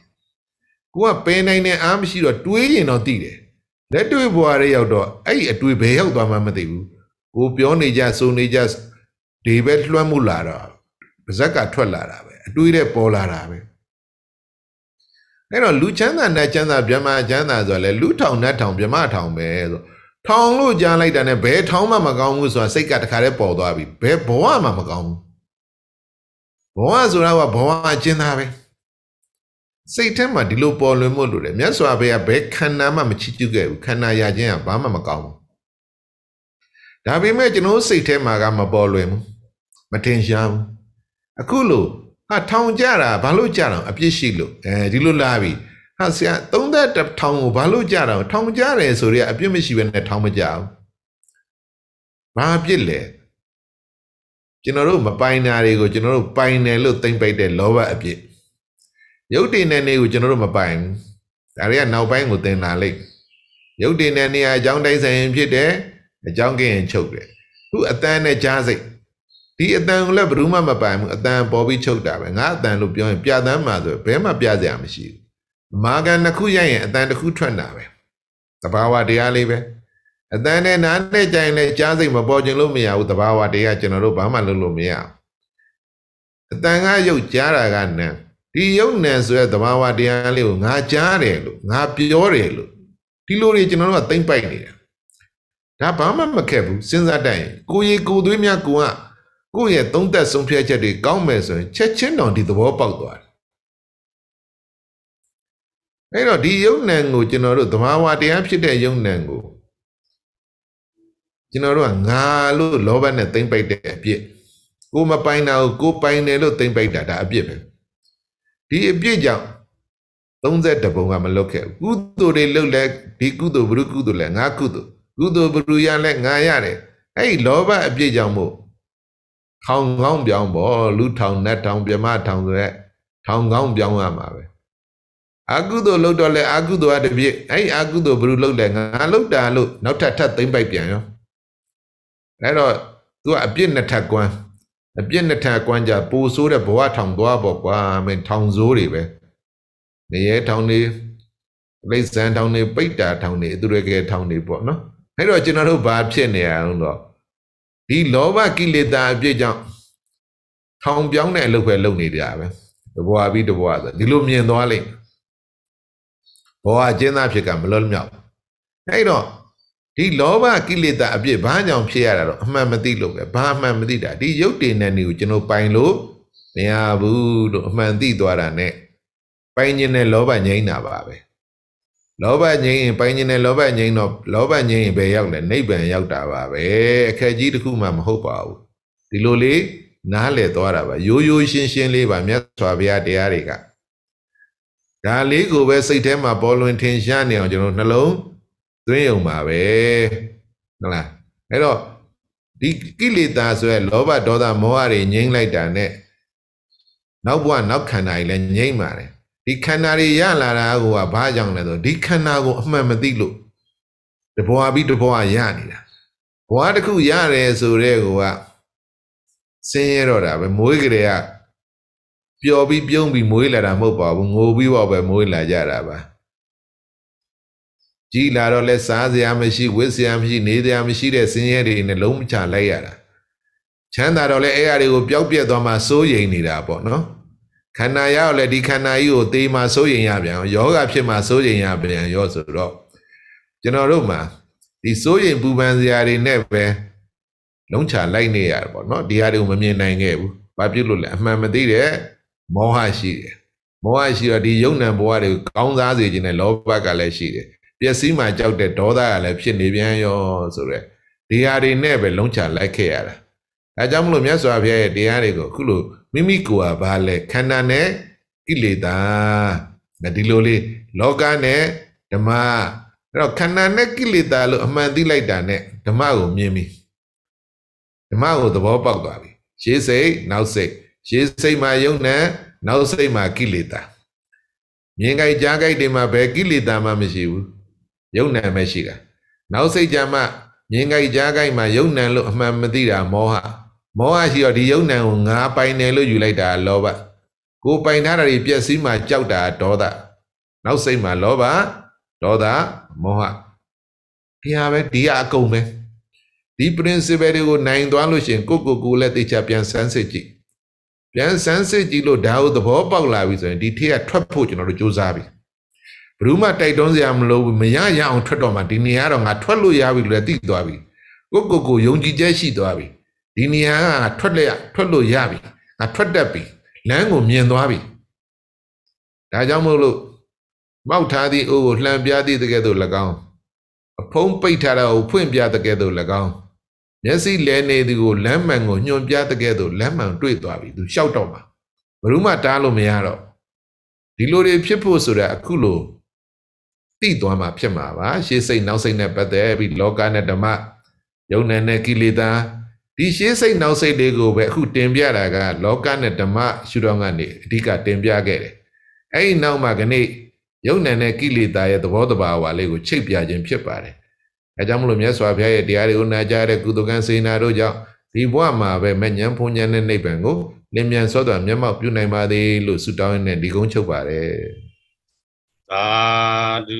ကိုကပယ်နိုင်တဲ့အားမရှိတော့တွေးရင်တော့သိတယ်လက်တွေ့ဘဝတွေရောက်တော့အဲ့အတွေးဘယ်ရောက်သွားမှမသိဘူးကိုပြောနေကြစုံနေကြဒီပဲလွှမ်းမှုလာတော့ပါဇက်ကထွက်လာတာပဲအတွေးတဲ့ပေါ်လာတာပဲအဲ့တော့လူချမ်းသာနဲ့ချမ်းသာဗြဟ္မာချမ်းသာဆိုလဲလူထောင်နဲ့ထောင်ဗြဟ္မာထောင်ပဲဆိုထောင်လို့ကြားလိုက်တာနဲ့ဘယ်ထောင်မှမကောင်းဘူးဆိုတာစိတ်ကတခါတည်းပေါ်သွားပြီဘယ်ဘဝမှမကောင်းဘူးဘဝဆိုတာကဘဝအကျဉ်းသားပဲစိတ်ထဲမှာဒီလိုပေါ်လွင်မှုလို့တယ်မြတ်စွာဘုရားဘယ်ခန္ဓာမှမချစ်ကျူးခဲ့ဘူးခန္ဓာရခြင်းကဘာမှမကောင်းဘူးဒါပေမဲ့ကျွန်တော် စိတ်ထဲမှာကမပေါ်လွင်ဘူးမတင်ရှားဘူးအခုလို့ဟာထောင်ကြတာဘာလို့ကြတာအပြစ်ရှိလို့အဲဒီလိုလာပြီဟာဆရာ30ထောင်ကိုဘာလို့ကြတာထောင်ကြတယ်ဆိုရအပြစ်မရှိဘဲနဲ့ထောင်မကြဘူးဘာအပြစ်လဲကျွန်တော်တို့မပိုင်တာတွေကိုကျွန်တော်တို့ပိုင်တယ်လို့သိမ့်ပိုက်တဲ့လောဘအပြစ်ရုပ်တည်တဲ့နေကိုကျွန်တော်တို့မပိုင်ဘူးဒါတွေကနောက်ပိုင်းကိုသင်လာလိုက်ရုပ်တည်တဲ့နေကအကြောင်းတိုင်းဆိုင်ဖြစ်တယ်အကြောင်းကင်းချုပ်တယ်သူအတန်းနဲ့ကြားစိတ်ဒီအတန်ကိုလည်းဘယ်သူမှမပိုင်ဘူးအတန်ပေါ်ပြီးချုပ်တာပဲငါအတန်လို့ပြောရင်ပြတန်းမှာဆိုဘဲမှပြစရာမရှိဘူးမာကန်တစ်ခုရိုက်ရင်အတန်တစ်ခုထွက်တာပဲတဘာဝတရားလေးပဲအတန်နဲ့နားနဲ့ကြိုင်လဲကြားစိတ်မပေါ်ခြင်းလို့မရဘူးတဘာဝတရားကျွန်တော်တို့ဘာမှလုပ်လို့မရဘူးအတန်ကရုပ်ကြားတာကနံဒီရုပ်နံဆိုတဲ့တဘာဝတရားလေးကိုငါကြားတယ်လို့ငါပြောတယ်လို့ဒီလိုတွေကျွန်တော်တို့ကသိမ့်ပိုက်နေတာဒါဘာမှမခက်ဘူးစဉ်းစားတတ်ရင်ကိုရီကိုသွေးများကိုကကိုယ့်ရဲ့သုံးသက်ဆုံးဖြတ်ချက်တွေကောင်းမယ်ဆိုရင်ချက်ချင်းတော့ဒီသဘောပေါက်သွားတယ်အဲ့တော့ဒီယုံနံကို ကျွန်တော်တို့သဘာဝတရားဖြစ်တဲ့ယုံနံကိုကျွန်တော်တို့ကငါလို့လောဘနဲ့သိမ့်ပိုက်တဲ့အပြစ် ကိုမပိုင်တာကိုကိုပိုင်တယ်လို့သိမ့်ပိုက်တာဒါအပြစ်ပဲဒီအပြစ်ကြောင့်30ပုံကမလွတ်ခဲ့ဘူးကုသိုလ်တွေလွတ်လဲဒီကုသိုလ်ဘုရုကုသိုလ်လဲငါကုသိုလ်ကုသိုလ်ဘုရုရလဲငါရတယ်အဲ့ဒီလောဘအပြစ်ကြောင့်မို့ထောင်ကောင်းပြောင်းပေါ့လူထောင်နဲ့ထောင်ပြမထောင်ဆိုရက်ထောင်ကောင်းပြောင်းရမှာပဲအကုသိုလ်လုပ်တော့လဲအကုသိုလ်ကတပြည့်အဲ့အကုသိုလ်ဘယ်လိုလုပ်လဲငါလုပ်တာလို့နောက်ထပ်ထပ်သိမ့်ပိုက်ပြန်ရောအဲ့တော့ तू ကအပြစ်နှစ်ထပ်ကွမ်းအပြစ်နှစ်ထပ်ကွမ်းကြပူဆိုးတဲ့ဘဝထောင်သွားပေါ့ကွာမင်းထောင်ဆိုးတွေပဲနေရဲထောင်တွေလိတ်ဆန်ထောင်တွေပိတ်တာထောင်တွေအသူရကဲထောင်တွေပေါ့နော်အဲ့တော့ကျွန်တော်တို့ဘာဖြစ်နေရအောင်တော့ဒီလောဘကိလေသာအပြစ်ကြောင့်ထောင်ပြောင်းတဲ့အလုပ်ပဲလုပ်နေကြပဲတဘွားပြီးတဘွားဆိုဒီလိုမြင်သွားလိမ့်ဘဝအကျဉ်းသားဖြစ်က မလွတ်မြောက်အဲ့တော့ဒီလောဘကိလေသာအပြစ်ဘာကြောင့်ဖြစ်ရတာတော့အမှန်မသိလို့ပဲဘာအမှန်မသိတာဒီရုပ်တည်နေနေကိုကျွန်တော်ပိုင်လို့မရဘူးလို့အမှန်သိသွားတာ ਨੇ ပိုင်ခြင်းနဲ့လောဘငြိမ်းတာပါပဲလောဘငြိမ်းရင်ပိုင်းခြင်းနဲ့လောဘငြိမ်းတော့လောဘငြိမ်းရင်ပဲရောက်တယ်နိဗ္ဗာန်ရောက်တာပါပဲအခက်ကြီးတစ်ခုမှမဟုတ်ပါဘူးဒီလိုလေးနားလည်သွားတာပါရိုးရိုးရှင်းရှင်းလေးပါမြတ်စွာဘုရားတရားတွေကဒါလေးကိုပဲစိတ်ထဲမှာပေါ်လွင်ထင်ရှားနေအောင်ကျွန်တော်နှလုံးသွင်းရုံပါပဲဟုတ်လားအဲ့တော့ဒီကိလေသာဆိုရလောဘဒေါသမောဟတွေငြိမ်းလိုက်တာနဲ့နောက်ဘဝနောက်ခန္ဓာကြီးလည်းငြိမ်းပါတယ်ဒီခန္ဓာတွေရလာတာကိုကဘာကြောင့်လဲဆိုဒီခန္ဓာကိုအမှန်မသိလို့တဘွားပြီးတဘွားရနေတာဘွားတစ်ခုရတယ်ဆိုတဲ့ကိုကစင်းရတော့တာပဲမွေးကြတဲ့ကပျော်ပြီးပြုံးပြီးမွေးလာတာမဟုတ်ပါဘူးငိုပြီးတော့ပဲမွေးလာကြတာပါကြည်လာတော့လဲစားစရာမရှိဝတ်စရာမရှိနေစရာမရှိတဲ့စင်းရဲတွေနဲ့လုံးမချလိုက်ရတာချမ်းသာတော့လဲအဲ့အရာတွေကိုပျောက်ပြက်သွားမှစိုးရိမ်နေတာပေါ့နော်ခန္ဓာရောက်လဲဒီခန္ဓာကြီးကိုသေမှစိုးရင်ရပြန်ယောဂဖြစ်မှစိုးရင်ရပြန်ရောဆိုတော့ကျွန်တော်တို့မှာဒီစိုးရင်ပူပန်စရာတွေနဲ့ပဲလုံးချလိုက်နေရတယ်ပေါ့နော်ဒီဟာတွေကိုမမြင်နိုင်ခဲ့ဘူးဘာဖြစ်လို့လဲအမှန်မသိတဲ့မောဟရှိတယ်မောဟရှိတော့ဒီယုံနံဘဝတွေကိုကောင်းစားစေခြင်းနဲ့လောဘကလည်းရှိတယ်ပျက်စီးမှကြောက်တဲ့ဒေါသကလည်းဖြစ်နေပြန်ရောဆိုတော့ဒီဟာတွေနဲ့ပဲလုံးချလိုက်ခဲ့ရတာအဲကြောင့်မလို့မြတ်စွာဘုရားရဲ့တရားတွေကိုအခုလို့မိမိကိုယ်ကဘာလဲခန္ဓာနဲ့ကိလေသာဒီလိုလေးလောကနဲ့ဓမ္မအဲ့တော့ခန္ဓာနဲ့ကိလေသာလို့အမှန်သိလိုက်တာနဲ့ဓမ္မကိုမြင်ပြီဓမ္မကိုသဘောပေါက်သွားပြီရှေးစိတ်နောက်စိတ်ရှေးစိတ်မှာယုံနဲ့နောက်စိတ်မှာကိလေသာမြင်ကြိုက်ကြားကြိုက်တွေမှာဘယ်ကိလေသာမှမရှိဘူးယုံနဲ့ပဲရှိတာနောက်စိတ်ကြမှာမြင်ကြိုက်ကြားကြိုက်မှာယုံနဲ့လို့အမှန်မသိတာမောဟမောဟရှိတော့ဒီယုံနံကိုငါပိုင်တယ်လို့ယူလိုက်တာလောဘကိုပိုင်ထားတာတွေပျက်စီးမှကြောက်တာဒေါသနောက်စိတ်မှာလောဘဒေါသမောဟဒီဟာပဲဒီဟာအကုန်ပဲဒီ principle တွေကိုနိုင်သွားလို့ရှင်ကိုကိုကိုလည်းသိချပြန်စမ်းစစ်ကြည့်ပြန်စမ်းစစ်ကြည့်လို့ဒါကိုသဘောပေါက်လာပြီဆိုရင်ဒီထက်ကထွက်ဖို့ကျွန်တော်တို့စူးစမ်းပြီဘယ်သူမှတိုက်တွန်းစရာမလိုဘူးမရရအောင်ထွက်တော့မှဒီနေရာတော့ငါထွက်လို့ရပြီလို့လည်းသိသွားပြီကိုကိုကိုယုံကြည်ချက်ရှိသွားပြီဒီနေရာကထွက်လက်ရထွက်လို့ရပြီငါထွက်တတ်ပြီလမ်းကိုမြင်သွားပြီဒါကြောင့်မို့လို့ပေါက်ထားသည့်အိုးကိုလှန်ပြသည့်တကယ်သို့၎င်းအဖုံးပိတ်ထားတာကိုဖွင့်ပြတကယ်သို့၎င်းမျက်စိလဲနေသူကိုလမ်းမှန်ကိုညွန်ပြတကယ်သို့လမ်းမှန်တွေ့သွားပြီသူလျှောက်တော့မှာဘယ်သူမှတားလို့မရတော့ဒီလိုတွေဖြစ်ဖို့ဆိုတာအခုလို့တိသွားမှာဖြစ်မှာပါရှေးစိတ်နောက်စိတ်နဲ့ပတ်သက်ပြီးလောကနဲ့ဓမ္မယုံနယ်နဲ့ကိလေသာဒီရှေးစိတ်နောက်စိတ်တွေကိုပဲအခုတင်ပြတာကလောကနဲ့ဓမ္မရှုထောင့်ကနေအဓိကတင်ပြခဲ့တယ်။အဲဒီနောက်မှာခနေ့ယုံနယ်နဲ့ကိလေသာရဲ့သဘောတဘာဝလေးကိုချိတ်ပြခြင်းဖြစ်ပါတယ်။အဲကြောင့်မလို့မြတ်စွာဘုရားရဲ့တရားတွေကိုနာကြားတဲ့ကုသကံစေနာတို့ကြောင့်ဒီဘဝမှာပဲမညံဖုန်ညံတဲ့နိဗ္ဗာန်ကိုလင်းမြန်စွာစွာမျက်မှောက်ပြုနိုင်ပါသည်လို့ဆုတောင်းရင်းနဲ့ဒီကုန်းချုပ်ပါတယ်။သာဓု